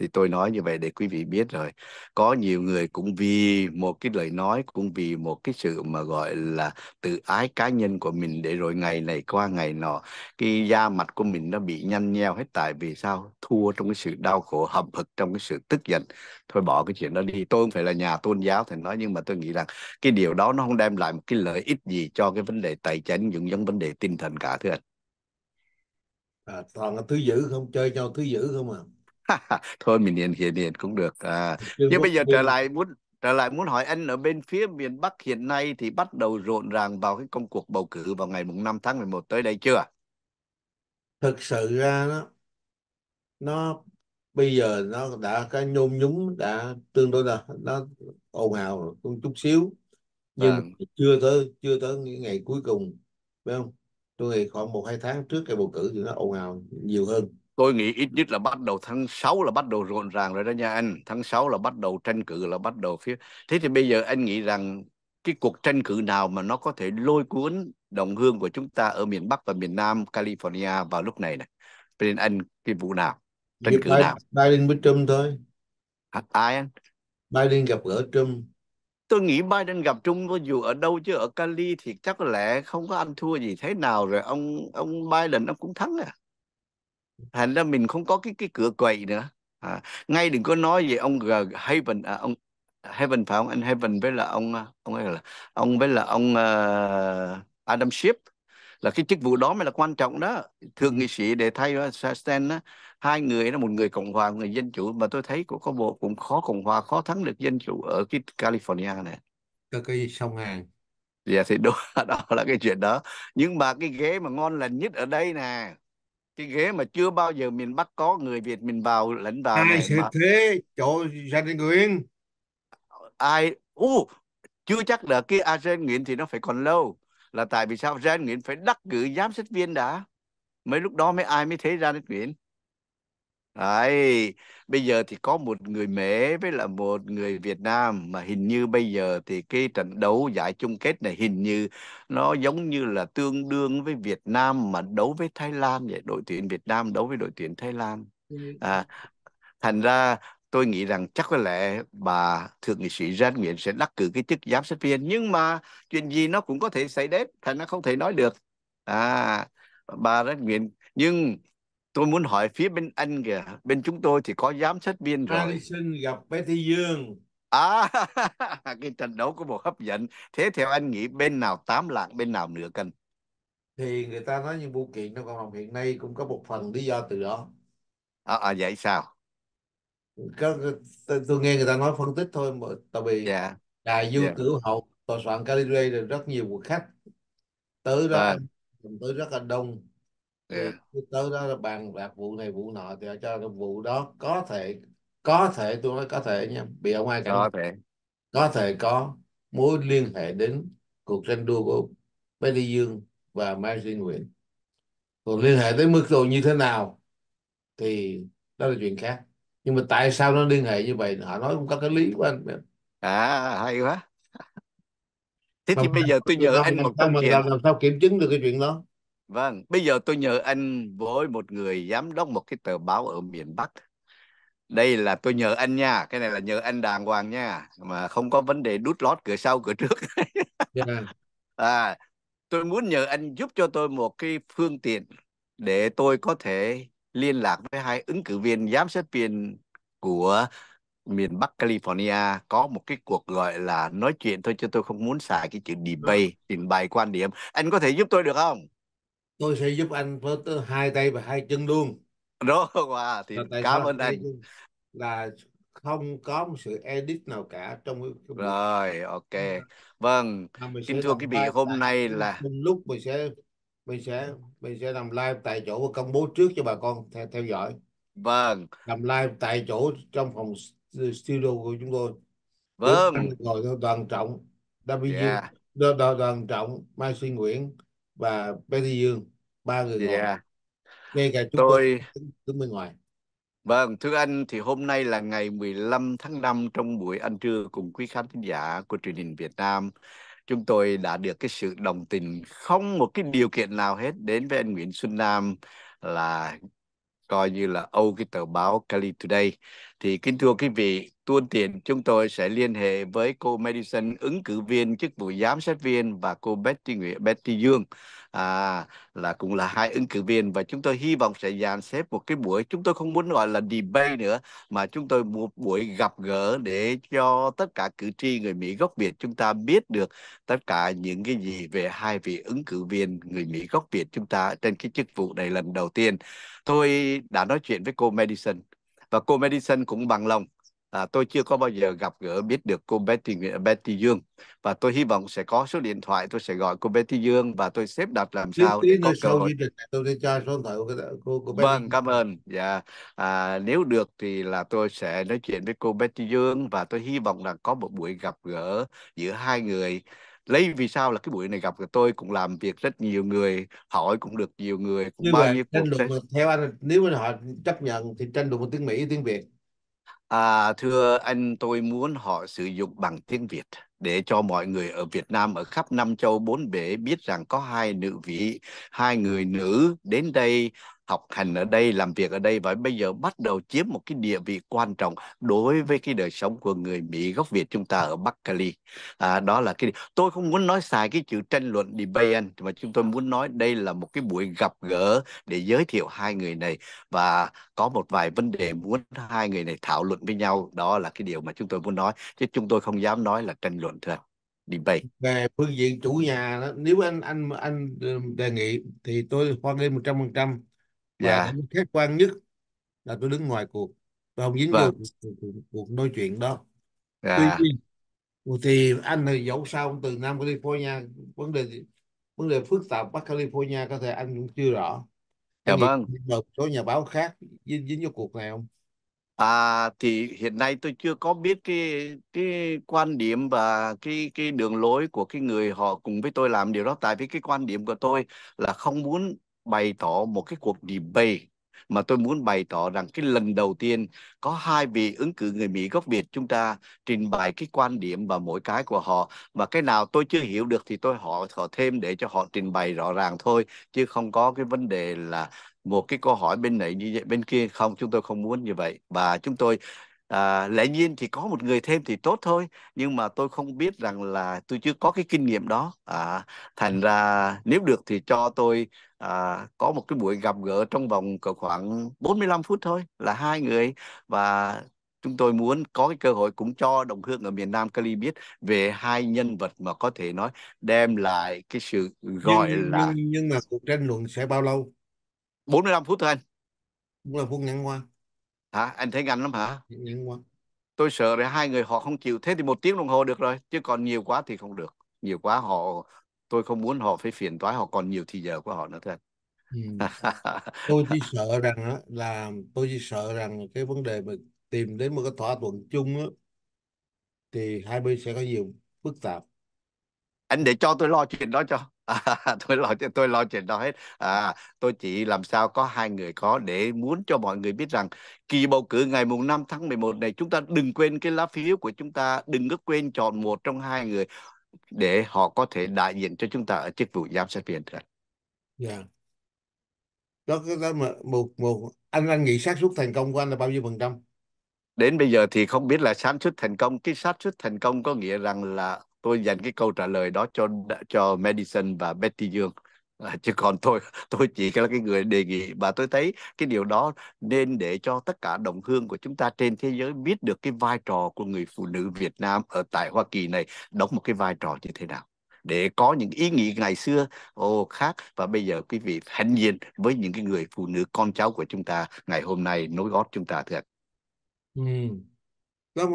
thì tôi nói như vậy để quý vị biết rồi có nhiều người cũng vì một cái lời nói cũng vì một cái sự mà gọi là tự ái cá nhân của mình để rồi ngày này qua ngày nọ cái da mặt của mình nó bị nhanh nheo hết tại vì sao thua trong cái sự đau khổ hậm hực trong cái sự tức giận thôi bỏ cái chuyện đó đi tôi không phải là nhà tôn giáo thì nói nhưng mà tôi nghĩ rằng cái điều đó nó không đem lại một cái lợi ích gì cho cái vấn đề tài chính những vấn đề tinh thần cả thưa anh à, toàn là thứ dữ không chơi cho thứ dữ không à thôi mình hiền hiền hiền cũng được à, nhưng bây giờ trở lại muốn trở lại muốn hỏi anh ở bên phía miền Bắc hiện nay thì bắt đầu rộn ràng vào cái công cuộc bầu cử vào ngày mùng 5 tháng 11 tới đây chưa? Thực sự ra nó nó bây giờ nó đã cái nhôm nhúng đã tương đối là nó ồn ào rồi chút xíu nhưng à. chưa tới chưa tới những ngày cuối cùng phải không tôi nghĩ khoảng một hai tháng trước cái bầu cử thì nó ồn ào nhiều hơn tôi nghĩ ít nhất là bắt đầu tháng 6 là bắt đầu rộn ràng rồi đó nha anh tháng 6 là bắt đầu tranh cử là bắt đầu phía thế thì bây giờ anh nghĩ rằng cái cuộc tranh cử nào mà nó có thể lôi cuốn đồng hương của chúng ta ở miền Bắc và miền Nam California vào lúc này này bên anh cái vụ nào tranh cử nào Biden với Trump thôi Hả, à, ai anh Biden gặp gỡ Trump tôi nghĩ Biden gặp Trung có dù ở đâu chứ ở Cali thì chắc có lẽ không có ăn thua gì thế nào rồi ông ông Biden ông cũng thắng à thành ra mình không có cái cái cửa quầy nữa à, ngay đừng có nói về ông G Haven à, ông Haven phải không anh Haven với là ông à, ông ấy là ông với là ông uh, Adam Schiff là cái chức vụ đó mới là quan trọng đó thượng nghị sĩ để thay Stan đó hai người đó một người cộng hòa một người dân chủ mà tôi thấy của có bộ cũng khó cộng hòa khó thắng được dân chủ ở cái California này có cái sông hàng dạ thì đó, đó là cái chuyện đó nhưng mà cái ghế mà ngon lành nhất ở đây nè cái ghế mà chưa bao giờ miền Bắc có người Việt mình vào lãnh vào ai sẽ mà. thế chỗ gia đình Nguyễn ai u chưa chắc là cái ASEAN Nguyễn thì nó phải còn lâu là tại vì sao ASEAN Nguyễn phải đắc cử giám sát viên đã mấy lúc đó mấy ai mới thấy ra đến Nguyễn Đấy, bây giờ thì có một người Mễ với là một người Việt Nam mà hình như bây giờ thì cái trận đấu giải chung kết này hình như nó giống như là tương đương với Việt Nam mà đấu với Thái Lan vậy, đội tuyển Việt Nam đấu với đội tuyển Thái Lan. Ừ. À, thành ra tôi nghĩ rằng chắc có lẽ bà thượng nghị sĩ Giang Nguyễn sẽ đắc cử cái chức giám sát viên nhưng mà chuyện gì nó cũng có thể xảy đến thành nó không thể nói được à bà Giang Nguyễn nhưng tôi muốn hỏi phía bên anh kìa bên chúng tôi thì có giám sát viên rồi anh xin gặp Betty Dương à cái trận đấu có một hấp dẫn thế theo anh nghĩ bên nào tám lạng bên nào nửa cân thì người ta nói những vụ kiện nó còn đồng hiện nay cũng có một phần lý do từ đó à, à vậy sao có, tôi, tôi nghe người ta nói phân tích thôi mà tại vì yeah. Dạ. đài du yeah. Dạ. cửu hậu tòa soạn Calibri rồi rất nhiều khách tới đó à. tới rất là đông yeah. Dạ. tới đó là bàn bạc vụ này vụ nọ thì cho cái vụ đó có thể có thể tôi nói có thể nha bị ông ai cả có thể có thể có mối liên hệ đến cuộc tranh đua của Betty Dương và Mai Duy Nguyễn còn liên hệ tới mức độ như thế nào thì đó là chuyện khác nhưng mà tại sao nó liên hệ như vậy họ nói cũng có cái lý của anh à hay quá thế thì không, bây giờ tôi nhờ anh một câu chuyện làm sao kiểm chứng được cái chuyện đó Vâng, bây giờ tôi nhờ anh với một người giám đốc một cái tờ báo ở miền Bắc. Đây là tôi nhờ anh nha, cái này là nhờ anh đàng hoàng nha, mà không có vấn đề đút lót cửa sau cửa trước. yeah. Dạ. À, tôi muốn nhờ anh giúp cho tôi một cái phương tiện để tôi có thể liên lạc với hai ứng cử viên giám sát viên của miền Bắc California có một cái cuộc gọi là nói chuyện thôi chứ tôi không muốn xài cái chữ debate, trình bày quan điểm. Anh có thể giúp tôi được không? tôi sẽ giúp anh với hai tay và hai chân luôn rồi wow, thì tại cảm ơn anh là không có một sự edit nào cả trong cái, rồi ok dạ. vâng xin thưa quý vị hôm nay là lúc mình sẽ mình sẽ mình sẽ làm live tại chỗ và công bố trước cho bà con theo, theo dõi vâng làm live tại chỗ trong phòng studio của chúng tôi vâng ngồi theo đoàn trọng WG yeah. Dạ. đoàn trọng mai suy nguyễn và Thi Dương ba người yeah. ngồi dạ. ngay cả chúng tôi đứng, đứng bên ngoài Vâng, thưa anh thì hôm nay là ngày 15 tháng 5 trong buổi ăn trưa cùng quý khán thính giả của truyền hình Việt Nam. Chúng tôi đã được cái sự đồng tình không một cái điều kiện nào hết đến với anh Nguyễn Xuân Nam là coi như là âu cái tờ báo Cali Today. Thì kính thưa quý vị, tuôn tiền, chúng tôi sẽ liên hệ với cô Madison ứng cử viên chức vụ giám sát viên và cô Betty Nguyễn Betty Dương à, là cũng là hai ứng cử viên và chúng tôi hy vọng sẽ dàn xếp một cái buổi chúng tôi không muốn gọi là debate nữa mà chúng tôi một buổi gặp gỡ để cho tất cả cử tri người Mỹ gốc Việt chúng ta biết được tất cả những cái gì về hai vị ứng cử viên người Mỹ gốc Việt chúng ta trên cái chức vụ này lần đầu tiên. Tôi đã nói chuyện với cô Madison và cô Madison cũng bằng lòng à, tôi chưa có bao giờ gặp gỡ biết được cô Betty Nguyễn Betty Dương và tôi hy vọng sẽ có số điện thoại tôi sẽ gọi cô Betty Dương và tôi xếp đặt làm sao để có cơ hội tôi sẽ cho số điện thoại của cô, cô Betty. vâng cảm ơn dạ à, nếu được thì là tôi sẽ nói chuyện với cô Betty Dương và tôi hy vọng là có một buổi gặp gỡ giữa hai người lấy vì sao là cái buổi này gặp tôi cũng làm việc rất nhiều người hỏi cũng được nhiều người cũng Như bao nhiêu cuộc sẽ... theo anh nếu mà họ chấp nhận thì tranh luận một tiếng Mỹ tiếng Việt À, thưa anh, tôi muốn họ sử dụng bằng tiếng Việt để cho mọi người ở Việt Nam ở khắp năm châu bốn bể biết rằng có hai nữ vị, hai người nữ đến đây học hành ở đây làm việc ở đây và bây giờ bắt đầu chiếm một cái địa vị quan trọng đối với cái đời sống của người Mỹ gốc Việt chúng ta ở Bắc Cali à, đó là cái tôi không muốn nói xài cái chữ tranh luận debate mà chúng tôi muốn nói đây là một cái buổi gặp gỡ để giới thiệu hai người này và có một vài vấn đề muốn hai người này thảo luận với nhau đó là cái điều mà chúng tôi muốn nói chứ chúng tôi không dám nói là tranh luận thôi debate về phương diện chủ nhà đó, nếu anh anh anh đề nghị thì tôi hoan nghênh một trăm phần trăm và dạ khách quan nhất là tôi đứng ngoài cuộc và không dính vâng. vô vâng cuộc, cuộc, cuộc nói chuyện đó dạ. tuy nhiên thì anh thì dẫu sao từ Nam California vấn đề vấn đề phức tạp Bắc California có thể anh cũng chưa rõ dạ vâng. có vâng một số nhà báo khác dính dính vô cuộc này không À, thì hiện nay tôi chưa có biết cái cái quan điểm và cái cái đường lối của cái người họ cùng với tôi làm điều đó tại vì cái quan điểm của tôi là không muốn bày tỏ một cái cuộc debate mà tôi muốn bày tỏ rằng cái lần đầu tiên có hai vị ứng cử người Mỹ gốc Việt chúng ta trình bày cái quan điểm và mỗi cái của họ và cái nào tôi chưa hiểu được thì tôi họ họ thêm để cho họ trình bày rõ ràng thôi chứ không có cái vấn đề là một cái câu hỏi bên này như vậy bên kia không chúng tôi không muốn như vậy và chúng tôi À, lẽ nhiên thì có một người thêm thì tốt thôi nhưng mà tôi không biết rằng là tôi chưa có cái kinh nghiệm đó à, thành ừ. ra nếu được thì cho tôi à, có một cái buổi gặp gỡ trong vòng cỡ khoảng 45 phút thôi là hai người và chúng tôi muốn có cái cơ hội cũng cho đồng hương ở miền Nam Cali biết về hai nhân vật mà có thể nói đem lại cái sự gọi nhưng, là nhưng, nhưng mà cuộc tranh luận sẽ bao lâu 45 phút thôi anh 45 phút ngắn quá hả anh thấy ngắn lắm hả nhanh quá tôi sợ là hai người họ không chịu thế thì một tiếng đồng hồ được rồi chứ còn nhiều quá thì không được nhiều quá họ tôi không muốn họ phải phiền toái họ còn nhiều thì giờ của họ nữa thôi ừ. tôi chỉ sợ rằng đó là tôi chỉ sợ rằng cái vấn đề mà tìm đến một cái thỏa thuận chung á thì hai bên sẽ có nhiều phức tạp anh để cho tôi lo chuyện đó cho tôi lo tôi lo chuyện đó hết. À, tôi chỉ làm sao có hai người có để muốn cho mọi người biết rằng kỳ bầu cử ngày mùng 5 tháng 11 này chúng ta đừng quên cái lá phiếu của chúng ta, đừng có quên chọn một trong hai người để họ có thể đại diện cho chúng ta ở chức vụ giám sát viên. Dạ. Yeah. Đó cái đó mà một một anh anh nghĩ xác suất thành công của anh là bao nhiêu phần trăm? Đến bây giờ thì không biết là xác xuất thành công, cái sát xuất thành công có nghĩa rằng là tôi dành cái câu trả lời đó cho cho Madison và Betty Dương à, chứ còn tôi tôi chỉ là cái người đề nghị và tôi thấy cái điều đó nên để cho tất cả đồng hương của chúng ta trên thế giới biết được cái vai trò của người phụ nữ Việt Nam ở tại Hoa Kỳ này đóng một cái vai trò như thế nào để có những ý nghĩ ngày xưa ồ oh, khác và bây giờ quý vị hãnh diện với những cái người phụ nữ con cháu của chúng ta ngày hôm nay nối gót chúng ta thật. Ừ. Đó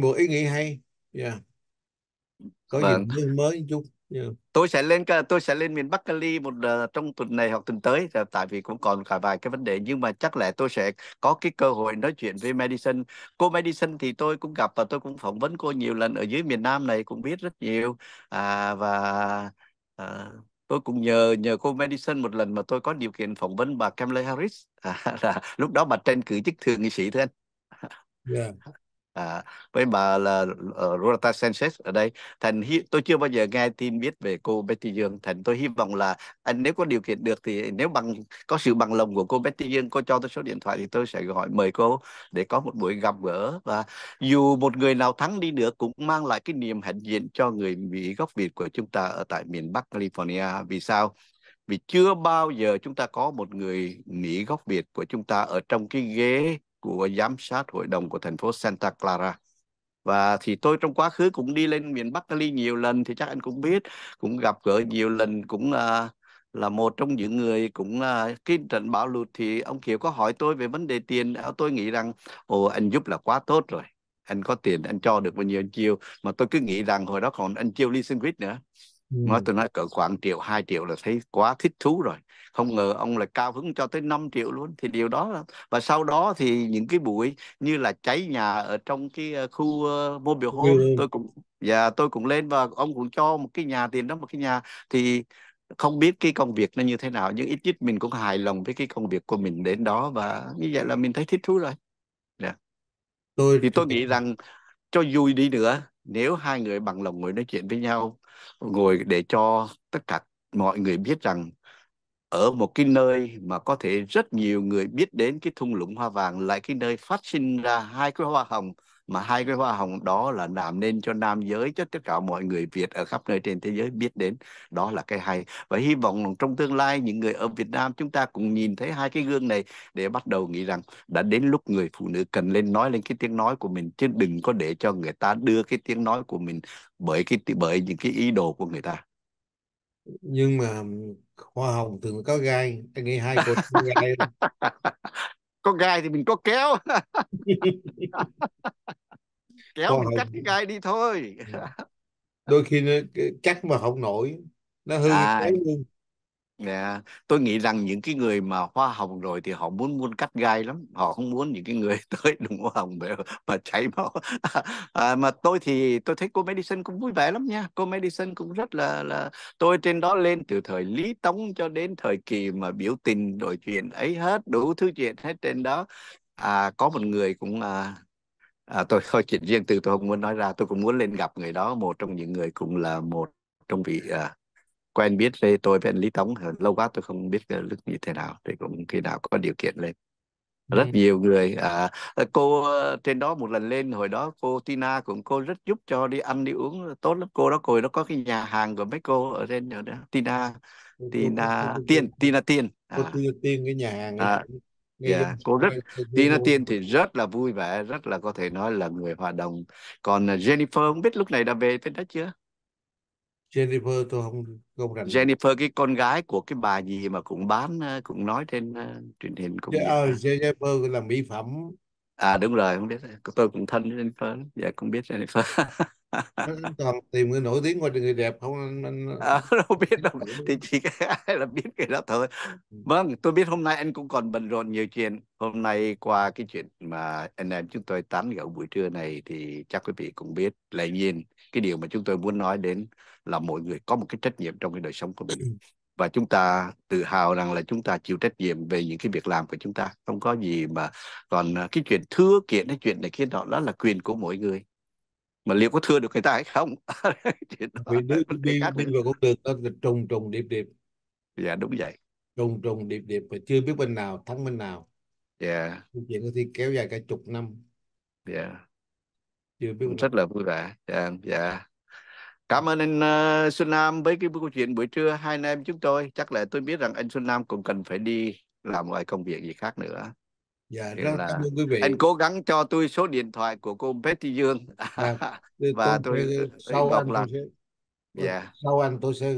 một ý nghĩ hay. Yeah có vâng. gì mới chút yeah. Dạ. tôi sẽ lên tôi sẽ lên miền Bắc Cali một uh, trong tuần này hoặc tuần tới ờ, tại vì cũng còn cả vài cái vấn đề nhưng mà chắc lẽ tôi sẽ có cái cơ hội nói chuyện với Madison cô Madison thì tôi cũng gặp và tôi cũng phỏng vấn cô nhiều lần ở dưới miền Nam này cũng biết rất nhiều à, và à, tôi cũng nhờ nhờ cô Madison một lần mà tôi có điều kiện phỏng vấn bà Kamala Harris à, là lúc đó bà trên cử chức thường nghị sĩ thưa anh yeah. Dạ. À, với bà là uh, Roberta Sanchez ở đây thành hi, tôi chưa bao giờ nghe tin biết về cô Betty Dương thành tôi hy vọng là anh nếu có điều kiện được thì nếu bằng có sự bằng lòng của cô Betty Dương cô cho tôi số điện thoại thì tôi sẽ gọi mời cô để có một buổi gặp gỡ và dù một người nào thắng đi nữa cũng mang lại cái niềm hạnh diện cho người Mỹ gốc Việt của chúng ta ở tại miền Bắc California vì sao vì chưa bao giờ chúng ta có một người Mỹ gốc Việt của chúng ta ở trong cái ghế của giám sát hội đồng của thành phố Santa Clara và thì tôi trong quá khứ cũng đi lên miền Bắc Cali nhiều lần thì chắc anh cũng biết cũng gặp gỡ nhiều lần cũng uh, là một trong những người cũng uh, cái trận bão lụt thì ông Kiều có hỏi tôi về vấn đề tiền ờ, tôi nghĩ rằng ồ anh giúp là quá tốt rồi anh có tiền anh cho được bao nhiêu anh chiêu mà tôi cứ nghĩ rằng hồi đó còn anh chiêu ly sinh nữa ừ. nói tôi nói cỡ khoảng triệu hai triệu là thấy quá thích thú rồi không ngờ ông lại cao hứng cho tới 5 triệu luôn thì điều đó và sau đó thì những cái buổi như là cháy nhà ở trong cái ờ, khu uh, mobile home ừ. tôi cũng và dạ, tôi cũng lên và ông cũng cho một cái nhà tiền đó một cái nhà thì không biết cái công việc nó như thế nào nhưng ít nhất mình cũng hài lòng với cái công việc của mình đến đó và như vậy là mình thấy thích thú rồi yeah. Dạ. tôi thì tôi nghĩ rằng cho vui đi nữa nếu hai người bằng lòng ngồi nói chuyện với nhau ngồi để cho tất cả mọi người biết rằng ở một cái nơi mà có thể rất nhiều người biết đến cái thung lũng hoa vàng lại cái nơi phát sinh ra hai cái hoa hồng mà hai cái hoa hồng đó là làm nên cho nam giới cho tất cả mọi người Việt ở khắp nơi trên thế giới biết đến đó là cái hay và hy vọng trong tương lai những người ở Việt Nam chúng ta cũng nhìn thấy hai cái gương này để bắt đầu nghĩ rằng đã đến lúc người phụ nữ cần lên nói lên cái tiếng nói của mình chứ đừng có để cho người ta đưa cái tiếng nói của mình bởi cái bởi những cái ý đồ của người ta nhưng mà hoa hồng thường có gai anh nghĩ hai cột có gai có gai thì mình có kéo kéo mình cắt cái gai đi thôi đôi khi nó, cắt mà không nổi nó hư à, luôn Yeah. Dạ. Tôi nghĩ rằng những cái người mà hoa hồng rồi thì họ muốn muốn cắt gai lắm họ không muốn những cái người tới đụng hoa hồng mà, mà cháy máu à, mà tôi thì tôi thấy cô Madison cũng vui vẻ lắm nha cô Madison cũng rất là là tôi trên đó lên từ thời Lý Tống cho đến thời kỳ mà biểu tình đổi chuyện ấy hết đủ thứ chuyện hết trên đó à, có một người cũng à, à, tôi thôi chuyện riêng từ tôi không muốn nói ra tôi cũng muốn lên gặp người đó một trong những người cũng là một trong vị à, quen biết với tôi với anh Lý Tống lâu quá tôi không biết lúc ờ, như thế nào thì cũng khi nào có điều kiện lên ừ. rất nhiều người à, ờ, cô ờ, trên đó một lần lên hồi đó cô Tina cũng cô rất giúp cho đi ăn đi uống tốt lắm cô đó cô đó có cái nhà hàng của mấy cô ở trên đó Tina Tina Tiên Tina Tiên à. cô Tina Tiên cái nhà hàng à, yeah. cô rất Tina Tiên thì rất là vui vẻ rất là có thể nói là người hòa đồng còn Jennifer không biết lúc này đã về tới đó chưa Jennifer tôi không không rành Jennifer cái con gái của cái bà gì mà cũng bán ờ, cũng nói trên uh, truyền hình cũng ờ, yeah, dạ, Jennifer là mỹ phẩm à đúng rồi không biết tôi cũng thân với Jennifer dạ cũng biết Jennifer toàn tìm người nổi tiếng qua người đẹp không anh, anh... À, ờ, đâu biết đâu thì chỉ ai là biết cái đó thôi ừ. vâng tôi biết hôm nay anh cũng còn bận rộn nhiều chuyện hôm nay qua cái chuyện mà anh em chúng tôi tán gẫu buổi trưa này thì chắc quý vị cũng biết lẽ nhiên cái điều mà chúng tôi muốn nói đến là mỗi người có một cái trách nhiệm trong cái đời sống của mình ừ. và chúng ta tự hào rằng là chúng ta chịu trách nhiệm về những cái việc làm của chúng ta không có gì mà còn à, cái chuyện thưa kiện cái chuyện này kia đó đó là quyền của mỗi người mà liệu có thưa được người ta hay không vì đi đi đi vào con đường đó trùng trùng điệp điệp dạ đúng vậy trùng trùng điệp điệp và chưa biết bên nào thắng bên nào dạ chuyện có thể kéo dài cả chục năm dạ chưa biết rất nào. là vui vẻ dạ dạ cảm ơn anh uh, Xuân Nam với cái câu chuyện buổi trưa hai anh em chúng tôi chắc là tôi biết rằng anh Xuân Nam cũng cần phải đi làm ngoài công việc gì khác nữa dạ rất là cảm ơn quý vị anh cố gắng cho tôi số điện thoại của cô Betty Dương à, và tôi, tôi sau anh là... tôi sẽ, yeah. Dạ. sau anh tôi sẽ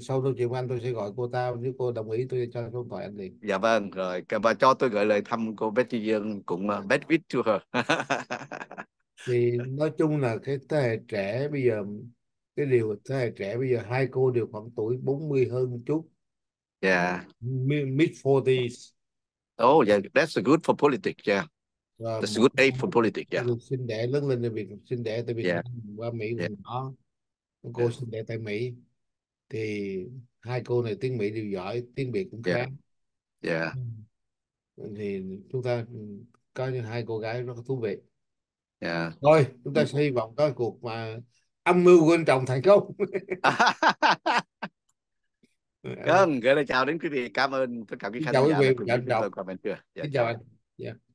sau tôi chuyện của anh tôi sẽ gọi cô ta nếu cô đồng ý tôi cho số điện thoại anh liền dạ vâng rồi và cho tôi gửi lời thăm cô Betty Dương cũng uh, best wish to her thì nói chung là cái thế hệ trẻ bây giờ cái điều thế hệ trẻ bây giờ hai cô đều khoảng tuổi 40 hơn chút yeah dạ. mid 40s Oh, yeah, that's a good for politics, yeah. Và that's good aid for politics, yeah. Được sinh đẻ lớn lên là việc sinh đẻ tại Việt yeah. qua Mỹ yeah. nó cô yeah. sinh đẻ tại Mỹ thì hai cô này tiếng Mỹ đều giỏi, tiếng Việt cũng khá. Yeah. yeah. Ừ. Thì chúng ta có những hai cô gái rất thú vị. Yeah. Thôi, chúng ta sẽ hy vọng có cuộc mà âm mưu quan trọng thành công. cảm ơn gửi lời chào đến quý vị cảm ơn tất cả quý khán giả quý vị đã đọc dạ, chào anh dạ.